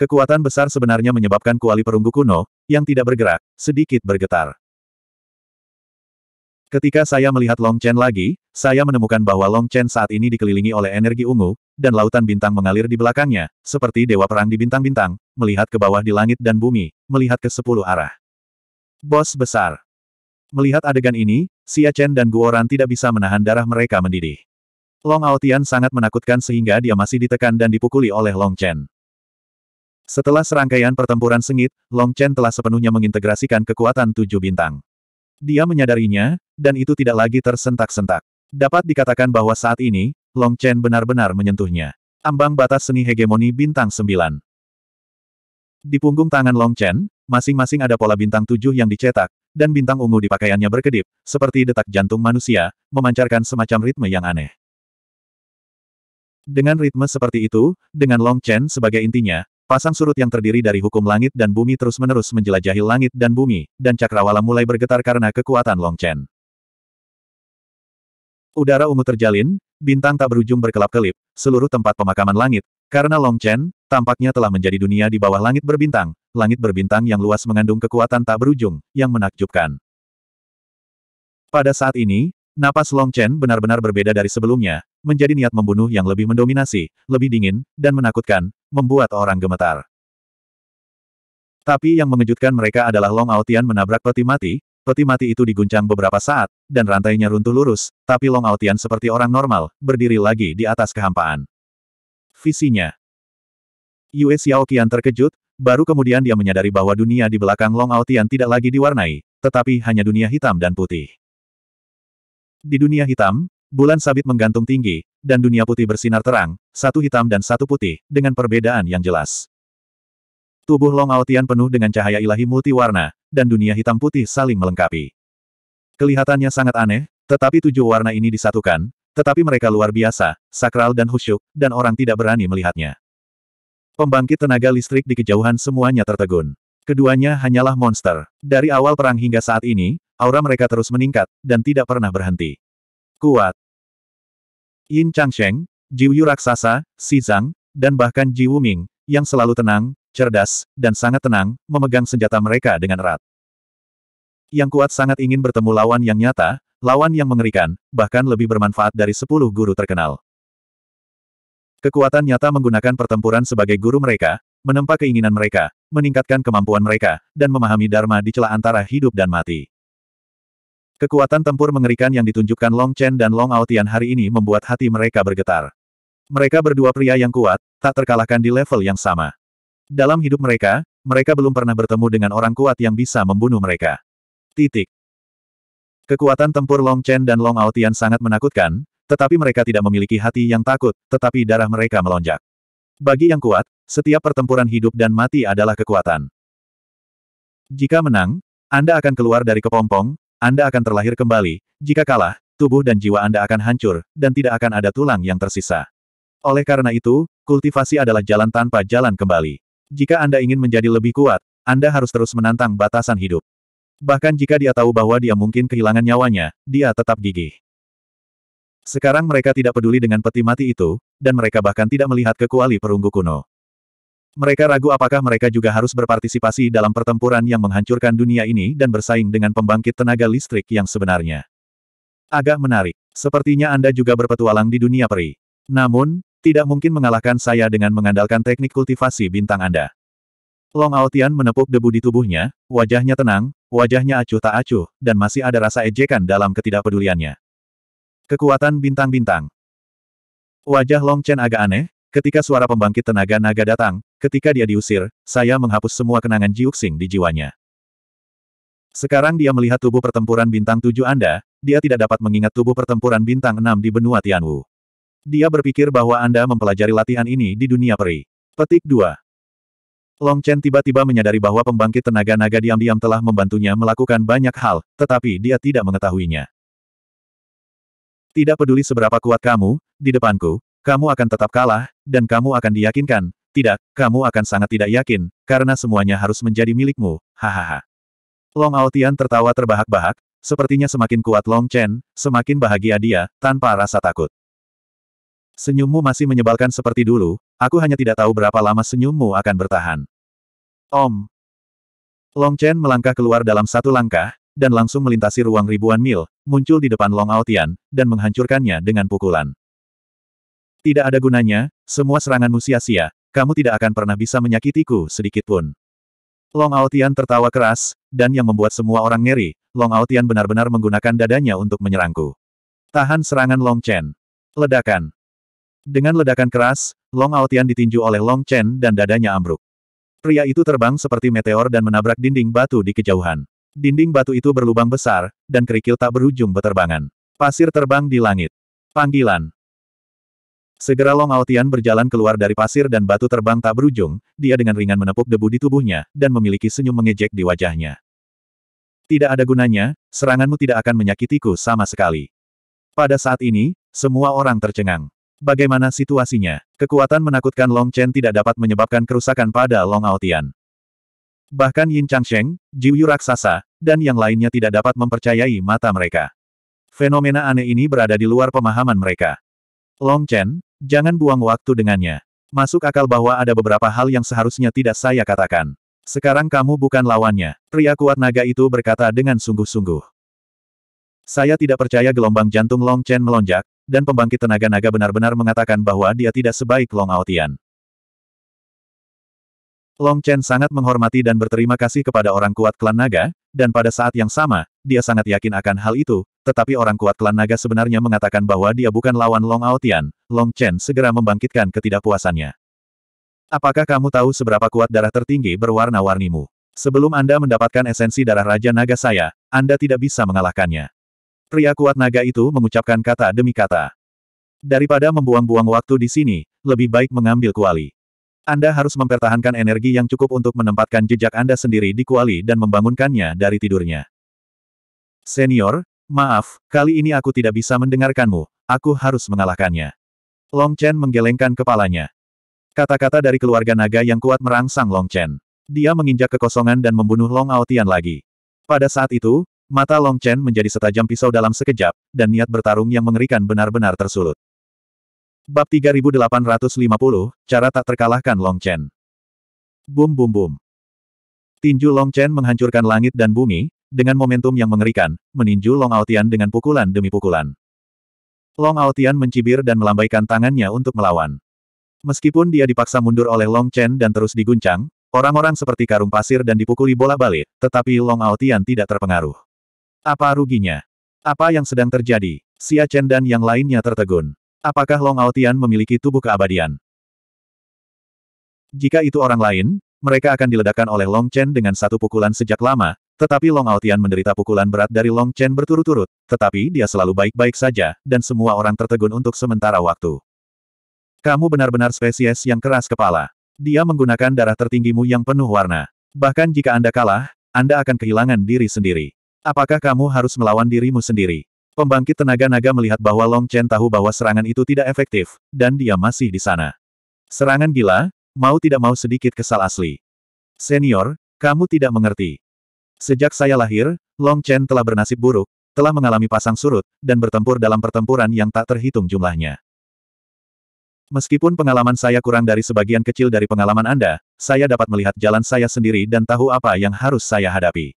Kekuatan besar sebenarnya menyebabkan kuali perunggu kuno, yang tidak bergerak, sedikit bergetar. Ketika saya melihat Long Chen lagi, saya menemukan bahwa Long Chen saat ini dikelilingi oleh energi ungu, dan lautan bintang mengalir di belakangnya, seperti dewa perang di bintang-bintang, melihat ke bawah di langit dan bumi, melihat ke sepuluh arah. Bos besar. Melihat adegan ini, Xia Chen dan Guoran tidak bisa menahan darah mereka mendidih. Long Aotian sangat menakutkan sehingga dia masih ditekan dan dipukuli oleh Long Chen. Setelah serangkaian pertempuran sengit, Long Chen telah sepenuhnya mengintegrasikan kekuatan tujuh bintang. Dia menyadarinya, dan itu tidak lagi tersentak-sentak. Dapat dikatakan bahwa saat ini, Long Chen benar-benar menyentuhnya. Ambang batas seni hegemoni bintang 9. Di punggung tangan Long Chen, masing-masing ada pola bintang tujuh yang dicetak, dan bintang ungu di pakaiannya berkedip, seperti detak jantung manusia, memancarkan semacam ritme yang aneh. Dengan ritme seperti itu, dengan Long Chen sebagai intinya, pasang surut yang terdiri dari hukum langit dan bumi terus-menerus menjelajahi langit dan bumi, dan cakrawala mulai bergetar karena kekuatan Long Chen. Udara ungu terjalin, bintang tak berujung berkelap-kelip, seluruh tempat pemakaman langit, karena Long Chen, tampaknya telah menjadi dunia di bawah langit berbintang, langit berbintang yang luas mengandung kekuatan tak berujung, yang menakjubkan. Pada saat ini, napas Long Chen benar-benar berbeda dari sebelumnya, menjadi niat membunuh yang lebih mendominasi, lebih dingin, dan menakutkan, membuat orang gemetar. Tapi yang mengejutkan mereka adalah Long Aotian menabrak peti mati, peti mati itu diguncang beberapa saat, dan rantainya runtuh lurus, tapi Long Aotian seperti orang normal, berdiri lagi di atas kehampaan. Visinya. Yue Xiaoqian terkejut, baru kemudian dia menyadari bahwa dunia di belakang Long Aotian tidak lagi diwarnai, tetapi hanya dunia hitam dan putih. Di dunia hitam, bulan sabit menggantung tinggi, dan dunia putih bersinar terang, satu hitam dan satu putih, dengan perbedaan yang jelas. Tubuh Long Aotian penuh dengan cahaya ilahi multiwarna, dan dunia hitam putih saling melengkapi. Kelihatannya sangat aneh, tetapi tujuh warna ini disatukan, tetapi mereka luar biasa, sakral dan khusyuk, dan orang tidak berani melihatnya. Pembangkit tenaga listrik di kejauhan semuanya tertegun. Keduanya hanyalah monster. Dari awal perang hingga saat ini, aura mereka terus meningkat, dan tidak pernah berhenti. Kuat. Yin Changsheng, Jiuyu Raksasa, Si Zhang, dan bahkan Ji Wuming, yang selalu tenang, cerdas, dan sangat tenang, memegang senjata mereka dengan erat. Yang kuat sangat ingin bertemu lawan yang nyata, lawan yang mengerikan, bahkan lebih bermanfaat dari sepuluh guru terkenal. Kekuatan nyata menggunakan pertempuran sebagai guru mereka, menempa keinginan mereka, meningkatkan kemampuan mereka, dan memahami Dharma di celah antara hidup dan mati. Kekuatan tempur mengerikan yang ditunjukkan Long Chen dan Long Aotian hari ini membuat hati mereka bergetar. Mereka berdua pria yang kuat, tak terkalahkan di level yang sama. Dalam hidup mereka, mereka belum pernah bertemu dengan orang kuat yang bisa membunuh mereka. Titik. Kekuatan tempur Long Chen dan Long Aotian sangat menakutkan, tetapi mereka tidak memiliki hati yang takut, tetapi darah mereka melonjak. Bagi yang kuat, setiap pertempuran hidup dan mati adalah kekuatan. Jika menang, Anda akan keluar dari kepompong, Anda akan terlahir kembali, jika kalah, tubuh dan jiwa Anda akan hancur, dan tidak akan ada tulang yang tersisa. Oleh karena itu, kultivasi adalah jalan tanpa jalan kembali. Jika Anda ingin menjadi lebih kuat, Anda harus terus menantang batasan hidup. Bahkan jika dia tahu bahwa dia mungkin kehilangan nyawanya, dia tetap gigih. Sekarang mereka tidak peduli dengan peti mati itu, dan mereka bahkan tidak melihat ke kuali perunggu kuno. Mereka ragu apakah mereka juga harus berpartisipasi dalam pertempuran yang menghancurkan dunia ini dan bersaing dengan pembangkit tenaga listrik yang sebenarnya. Agak menarik. Sepertinya Anda juga berpetualang di dunia peri. Namun, tidak mungkin mengalahkan saya dengan mengandalkan teknik kultivasi bintang Anda. Long Aotian menepuk debu di tubuhnya, wajahnya tenang, wajahnya acuh tak acuh, dan masih ada rasa ejekan dalam ketidakpeduliannya. Kekuatan bintang-bintang. Wajah Long Chen agak aneh, ketika suara pembangkit tenaga naga datang, ketika dia diusir, saya menghapus semua kenangan Jiuxing di jiwanya. Sekarang dia melihat tubuh pertempuran bintang tujuh Anda, dia tidak dapat mengingat tubuh pertempuran bintang enam di benua Tianwu. Dia berpikir bahwa Anda mempelajari latihan ini di dunia peri. Petik 2. Long Chen tiba-tiba menyadari bahwa pembangkit tenaga naga diam-diam telah membantunya melakukan banyak hal, tetapi dia tidak mengetahuinya. Tidak peduli seberapa kuat kamu, di depanku, kamu akan tetap kalah, dan kamu akan diyakinkan, tidak, kamu akan sangat tidak yakin, karena semuanya harus menjadi milikmu, hahaha. Long Aotian tertawa terbahak-bahak, sepertinya semakin kuat Long Chen, semakin bahagia dia, tanpa rasa takut. Senyummu masih menyebalkan seperti dulu, aku hanya tidak tahu berapa lama senyummu akan bertahan. Om. Long Chen melangkah keluar dalam satu langkah, dan langsung melintasi ruang ribuan mil, muncul di depan Long Aotian, dan menghancurkannya dengan pukulan. Tidak ada gunanya, semua seranganmu sia-sia, kamu tidak akan pernah bisa menyakitiku sedikitpun. Long Aotian tertawa keras, dan yang membuat semua orang ngeri, Long Aotian benar-benar menggunakan dadanya untuk menyerangku. Tahan serangan Long Chen. Ledakan. Dengan ledakan keras, Long Aotian ditinju oleh Long Chen dan dadanya ambruk. Pria itu terbang seperti meteor dan menabrak dinding batu di kejauhan. Dinding batu itu berlubang besar, dan kerikil tak berujung beterbangan. Pasir terbang di langit. Panggilan. Segera Long Aotian berjalan keluar dari pasir dan batu terbang tak berujung, dia dengan ringan menepuk debu di tubuhnya, dan memiliki senyum mengejek di wajahnya. Tidak ada gunanya, seranganmu tidak akan menyakitiku sama sekali. Pada saat ini, semua orang tercengang. Bagaimana situasinya? Kekuatan menakutkan Long Chen tidak dapat menyebabkan kerusakan pada Long Aotian. Bahkan Yin Changsheng, Jiu Yu Raksasa, dan yang lainnya tidak dapat mempercayai mata mereka. Fenomena aneh ini berada di luar pemahaman mereka. Long Chen, jangan buang waktu dengannya. Masuk akal bahwa ada beberapa hal yang seharusnya tidak saya katakan. Sekarang kamu bukan lawannya, pria kuat naga itu berkata dengan sungguh-sungguh. Saya tidak percaya gelombang jantung Long Chen melonjak, dan pembangkit tenaga naga benar-benar mengatakan bahwa dia tidak sebaik Long Aotian. Long Chen sangat menghormati dan berterima kasih kepada orang kuat klan naga, dan pada saat yang sama, dia sangat yakin akan hal itu, tetapi orang kuat klan naga sebenarnya mengatakan bahwa dia bukan lawan Long Aotian, Long Chen segera membangkitkan ketidakpuasannya. Apakah kamu tahu seberapa kuat darah tertinggi berwarna-warnimu? Sebelum Anda mendapatkan esensi darah Raja Naga saya, Anda tidak bisa mengalahkannya. Pria kuat naga itu mengucapkan kata demi kata. Daripada membuang-buang waktu di sini, lebih baik mengambil kuali. Anda harus mempertahankan energi yang cukup untuk menempatkan jejak Anda sendiri di kuali dan membangunkannya dari tidurnya. Senior, maaf, kali ini aku tidak bisa mendengarkanmu, aku harus mengalahkannya. Long Chen menggelengkan kepalanya. Kata-kata dari keluarga naga yang kuat merangsang Long Chen. Dia menginjak kekosongan dan membunuh Long Aotian lagi. Pada saat itu, Mata Long Chen menjadi setajam pisau dalam sekejap, dan niat bertarung yang mengerikan benar-benar tersulut. Bab 3850, Cara Tak Terkalahkan Long Chen. Bum bum bum. Tinju Long Chen menghancurkan langit dan bumi, dengan momentum yang mengerikan, meninju Long Aotian dengan pukulan demi pukulan. Long Aotian mencibir dan melambaikan tangannya untuk melawan. Meskipun dia dipaksa mundur oleh Long Chen dan terus diguncang, orang-orang seperti karung pasir dan dipukuli bola balik, tetapi Long Aotian tidak terpengaruh. Apa ruginya? Apa yang sedang terjadi? Xia Chen dan yang lainnya tertegun. Apakah Long Aotian memiliki tubuh keabadian? Jika itu orang lain, mereka akan diledakkan oleh Long Chen dengan satu pukulan sejak lama, tetapi Long Aotian menderita pukulan berat dari Long Chen berturut-turut, tetapi dia selalu baik-baik saja, dan semua orang tertegun untuk sementara waktu. Kamu benar-benar spesies yang keras kepala. Dia menggunakan darah tertinggimu yang penuh warna. Bahkan jika Anda kalah, Anda akan kehilangan diri sendiri. Apakah kamu harus melawan dirimu sendiri? Pembangkit tenaga naga melihat bahwa Long Chen tahu bahwa serangan itu tidak efektif, dan dia masih di sana. Serangan gila, mau tidak mau sedikit kesal asli. Senior, kamu tidak mengerti. Sejak saya lahir, Long Chen telah bernasib buruk, telah mengalami pasang surut, dan bertempur dalam pertempuran yang tak terhitung jumlahnya. Meskipun pengalaman saya kurang dari sebagian kecil dari pengalaman Anda, saya dapat melihat jalan saya sendiri dan tahu apa yang harus saya hadapi.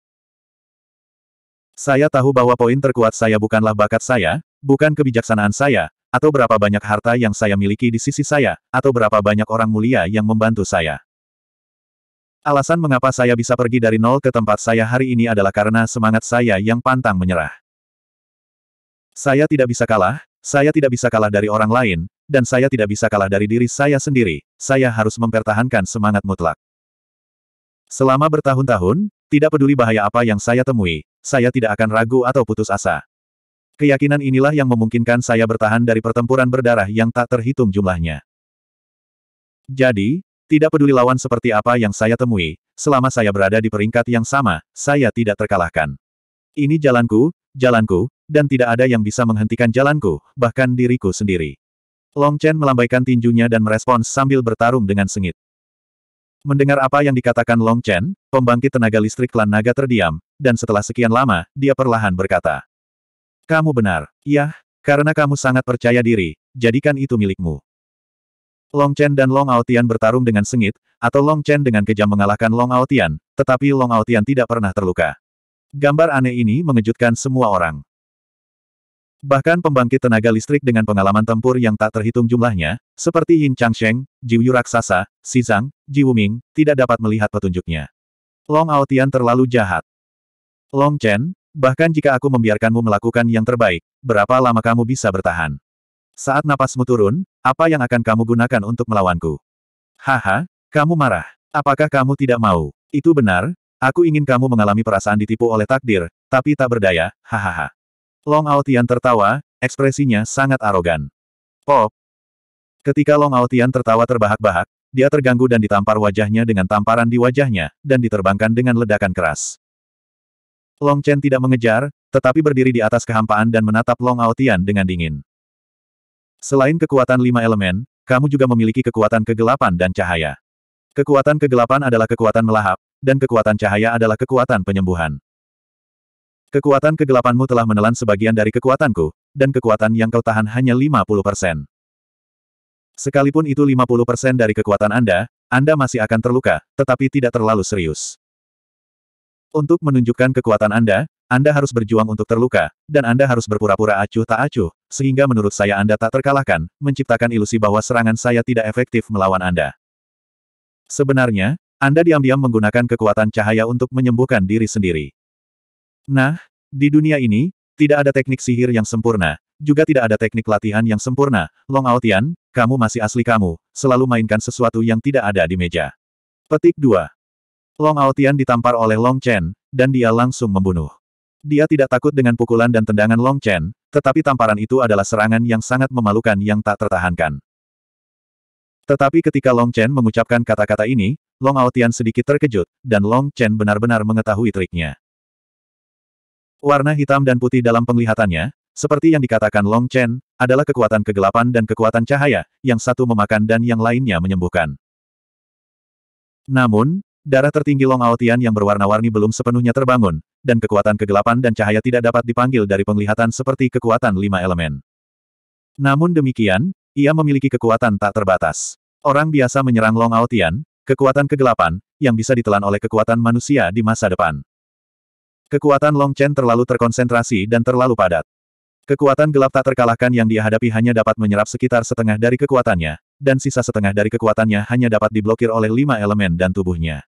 Saya tahu bahwa poin terkuat saya bukanlah bakat saya, bukan kebijaksanaan saya, atau berapa banyak harta yang saya miliki di sisi saya, atau berapa banyak orang mulia yang membantu saya. Alasan mengapa saya bisa pergi dari nol ke tempat saya hari ini adalah karena semangat saya yang pantang menyerah. Saya tidak bisa kalah, saya tidak bisa kalah dari orang lain, dan saya tidak bisa kalah dari diri saya sendiri, saya harus mempertahankan semangat mutlak. Selama bertahun-tahun, tidak peduli bahaya apa yang saya temui, saya tidak akan ragu atau putus asa. Keyakinan inilah yang memungkinkan saya bertahan dari pertempuran berdarah yang tak terhitung jumlahnya. Jadi, tidak peduli lawan seperti apa yang saya temui, selama saya berada di peringkat yang sama, saya tidak terkalahkan. Ini jalanku, jalanku, dan tidak ada yang bisa menghentikan jalanku, bahkan diriku sendiri. Long Chen melambaikan tinjunya dan merespons sambil bertarung dengan sengit. Mendengar apa yang dikatakan Long Chen, pembangkit tenaga listrik klan naga terdiam, dan setelah sekian lama, dia perlahan berkata. Kamu benar, yah, karena kamu sangat percaya diri, jadikan itu milikmu. Long Chen dan Long Aotian bertarung dengan sengit, atau Long Chen dengan kejam mengalahkan Long Aotian, tetapi Long Aotian tidak pernah terluka. Gambar aneh ini mengejutkan semua orang. Bahkan pembangkit tenaga listrik dengan pengalaman tempur yang tak terhitung jumlahnya, seperti Yin Changsheng, Jiuyu Yu Raksasa, Xizang, Ji Wuming, tidak dapat melihat petunjuknya. Long Aotian terlalu jahat. Long Chen, bahkan jika aku membiarkanmu melakukan yang terbaik, berapa lama kamu bisa bertahan? Saat napasmu turun, apa yang akan kamu gunakan untuk melawanku? Haha, kamu marah. Apakah kamu tidak mau? Itu benar, aku ingin kamu mengalami perasaan ditipu oleh takdir, tapi tak berdaya, hahaha. Long Aotian tertawa, ekspresinya sangat arogan. Pop! Ketika Long Aotian tertawa terbahak-bahak, dia terganggu dan ditampar wajahnya dengan tamparan di wajahnya, dan diterbangkan dengan ledakan keras. Long Chen tidak mengejar, tetapi berdiri di atas kehampaan dan menatap Long Aotian dengan dingin. Selain kekuatan lima elemen, kamu juga memiliki kekuatan kegelapan dan cahaya. Kekuatan kegelapan adalah kekuatan melahap, dan kekuatan cahaya adalah kekuatan penyembuhan. Kekuatan kegelapanmu telah menelan sebagian dari kekuatanku, dan kekuatan yang kau tahan hanya 50%. Sekalipun itu 50% dari kekuatan Anda, Anda masih akan terluka, tetapi tidak terlalu serius. Untuk menunjukkan kekuatan Anda, Anda harus berjuang untuk terluka, dan Anda harus berpura-pura acuh tak acuh, sehingga menurut saya Anda tak terkalahkan, menciptakan ilusi bahwa serangan saya tidak efektif melawan Anda. Sebenarnya, Anda diam-diam menggunakan kekuatan cahaya untuk menyembuhkan diri sendiri. Nah, di dunia ini, tidak ada teknik sihir yang sempurna, juga tidak ada teknik latihan yang sempurna. Long Aotian, kamu masih asli kamu, selalu mainkan sesuatu yang tidak ada di meja. Petik 2. Long Aotian ditampar oleh Long Chen, dan dia langsung membunuh. Dia tidak takut dengan pukulan dan tendangan Long Chen, tetapi tamparan itu adalah serangan yang sangat memalukan yang tak tertahankan. Tetapi ketika Long Chen mengucapkan kata-kata ini, Long Aotian sedikit terkejut, dan Long Chen benar-benar mengetahui triknya. Warna hitam dan putih dalam penglihatannya, seperti yang dikatakan Long Chen, adalah kekuatan kegelapan dan kekuatan cahaya, yang satu memakan dan yang lainnya menyembuhkan. Namun, darah tertinggi Long Aotian yang berwarna-warni belum sepenuhnya terbangun, dan kekuatan kegelapan dan cahaya tidak dapat dipanggil dari penglihatan seperti kekuatan lima elemen. Namun demikian, ia memiliki kekuatan tak terbatas. Orang biasa menyerang Long Aotian, kekuatan kegelapan, yang bisa ditelan oleh kekuatan manusia di masa depan. Kekuatan Long Chen terlalu terkonsentrasi dan terlalu padat. Kekuatan gelap tak terkalahkan yang dia hadapi hanya dapat menyerap sekitar setengah dari kekuatannya, dan sisa setengah dari kekuatannya hanya dapat diblokir oleh lima elemen dan tubuhnya.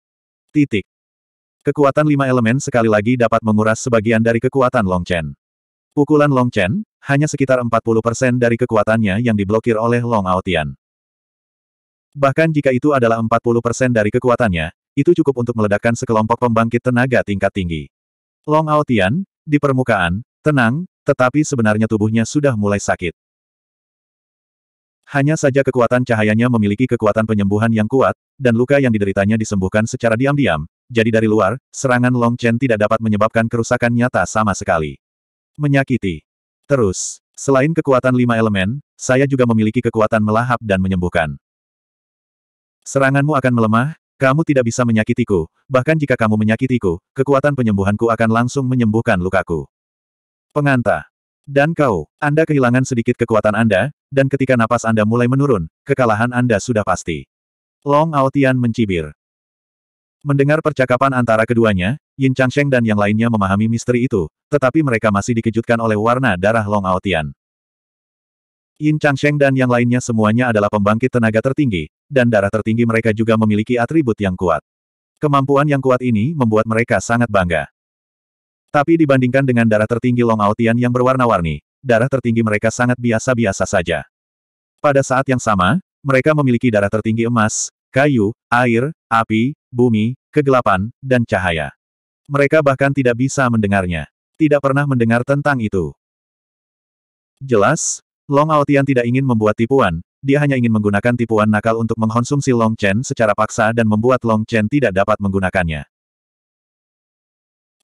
Titik. Kekuatan lima elemen sekali lagi dapat menguras sebagian dari kekuatan Long Chen. Pukulan Long Chen, hanya sekitar 40% dari kekuatannya yang diblokir oleh Long Aotian. Bahkan jika itu adalah 40% dari kekuatannya, itu cukup untuk meledakkan sekelompok pembangkit tenaga tingkat tinggi. Long Aotian, di permukaan, tenang, tetapi sebenarnya tubuhnya sudah mulai sakit. Hanya saja kekuatan cahayanya memiliki kekuatan penyembuhan yang kuat, dan luka yang dideritanya disembuhkan secara diam-diam, jadi dari luar, serangan Long Chen tidak dapat menyebabkan kerusakan nyata sama sekali. Menyakiti. Terus, selain kekuatan lima elemen, saya juga memiliki kekuatan melahap dan menyembuhkan. Seranganmu akan melemah, kamu tidak bisa menyakitiku, bahkan jika kamu menyakitiku, kekuatan penyembuhanku akan langsung menyembuhkan lukaku. Penganta. Dan kau, Anda kehilangan sedikit kekuatan Anda, dan ketika napas Anda mulai menurun, kekalahan Anda sudah pasti. Long Aotian mencibir. Mendengar percakapan antara keduanya, Yin Changsheng dan yang lainnya memahami misteri itu, tetapi mereka masih dikejutkan oleh warna darah Long Aotian. Yin Changsheng dan yang lainnya semuanya adalah pembangkit tenaga tertinggi, dan darah tertinggi mereka juga memiliki atribut yang kuat. Kemampuan yang kuat ini membuat mereka sangat bangga. Tapi dibandingkan dengan darah tertinggi Long Aotian yang berwarna-warni, darah tertinggi mereka sangat biasa-biasa saja. Pada saat yang sama, mereka memiliki darah tertinggi emas, kayu, air, api, bumi, kegelapan, dan cahaya. Mereka bahkan tidak bisa mendengarnya. Tidak pernah mendengar tentang itu. Jelas, Long Aotian tidak ingin membuat tipuan, dia hanya ingin menggunakan tipuan nakal untuk mengkonsumsi Long Chen secara paksa dan membuat Long Chen tidak dapat menggunakannya.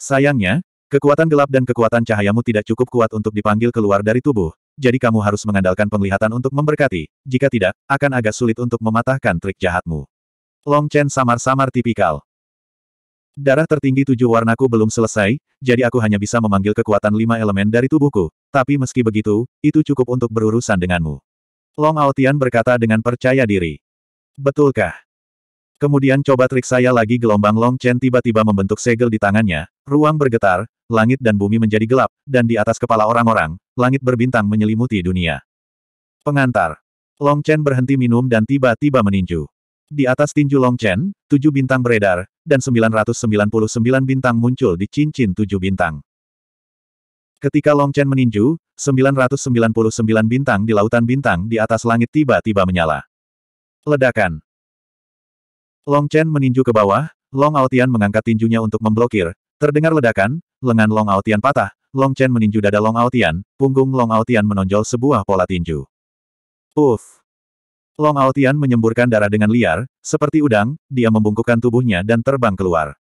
Sayangnya, kekuatan gelap dan kekuatan cahayamu tidak cukup kuat untuk dipanggil keluar dari tubuh, jadi kamu harus mengandalkan penglihatan untuk memberkati, jika tidak, akan agak sulit untuk mematahkan trik jahatmu. Long Chen samar-samar tipikal. Darah tertinggi tujuh warnaku belum selesai, jadi aku hanya bisa memanggil kekuatan lima elemen dari tubuhku, tapi meski begitu, itu cukup untuk berurusan denganmu. Long Aotian berkata dengan percaya diri. Betulkah? Kemudian coba trik saya lagi gelombang Long Chen tiba-tiba membentuk segel di tangannya, ruang bergetar, langit dan bumi menjadi gelap, dan di atas kepala orang-orang, langit berbintang menyelimuti dunia. Pengantar. Long Chen berhenti minum dan tiba-tiba meninju. Di atas tinju Long Chen, tujuh bintang beredar, dan 999 bintang muncul di cincin tujuh bintang. Ketika Long Chen meninju, 999 bintang di lautan bintang di atas langit tiba-tiba menyala. Ledakan. Long Chen meninju ke bawah, Long Aotian mengangkat tinjunya untuk memblokir. Terdengar ledakan, lengan Long Aotian patah, Long Chen meninju dada Long Aotian, punggung Long Aotian menonjol sebuah pola tinju. Uff! Long Aotian menyemburkan darah dengan liar, seperti udang, dia membungkukkan tubuhnya dan terbang keluar.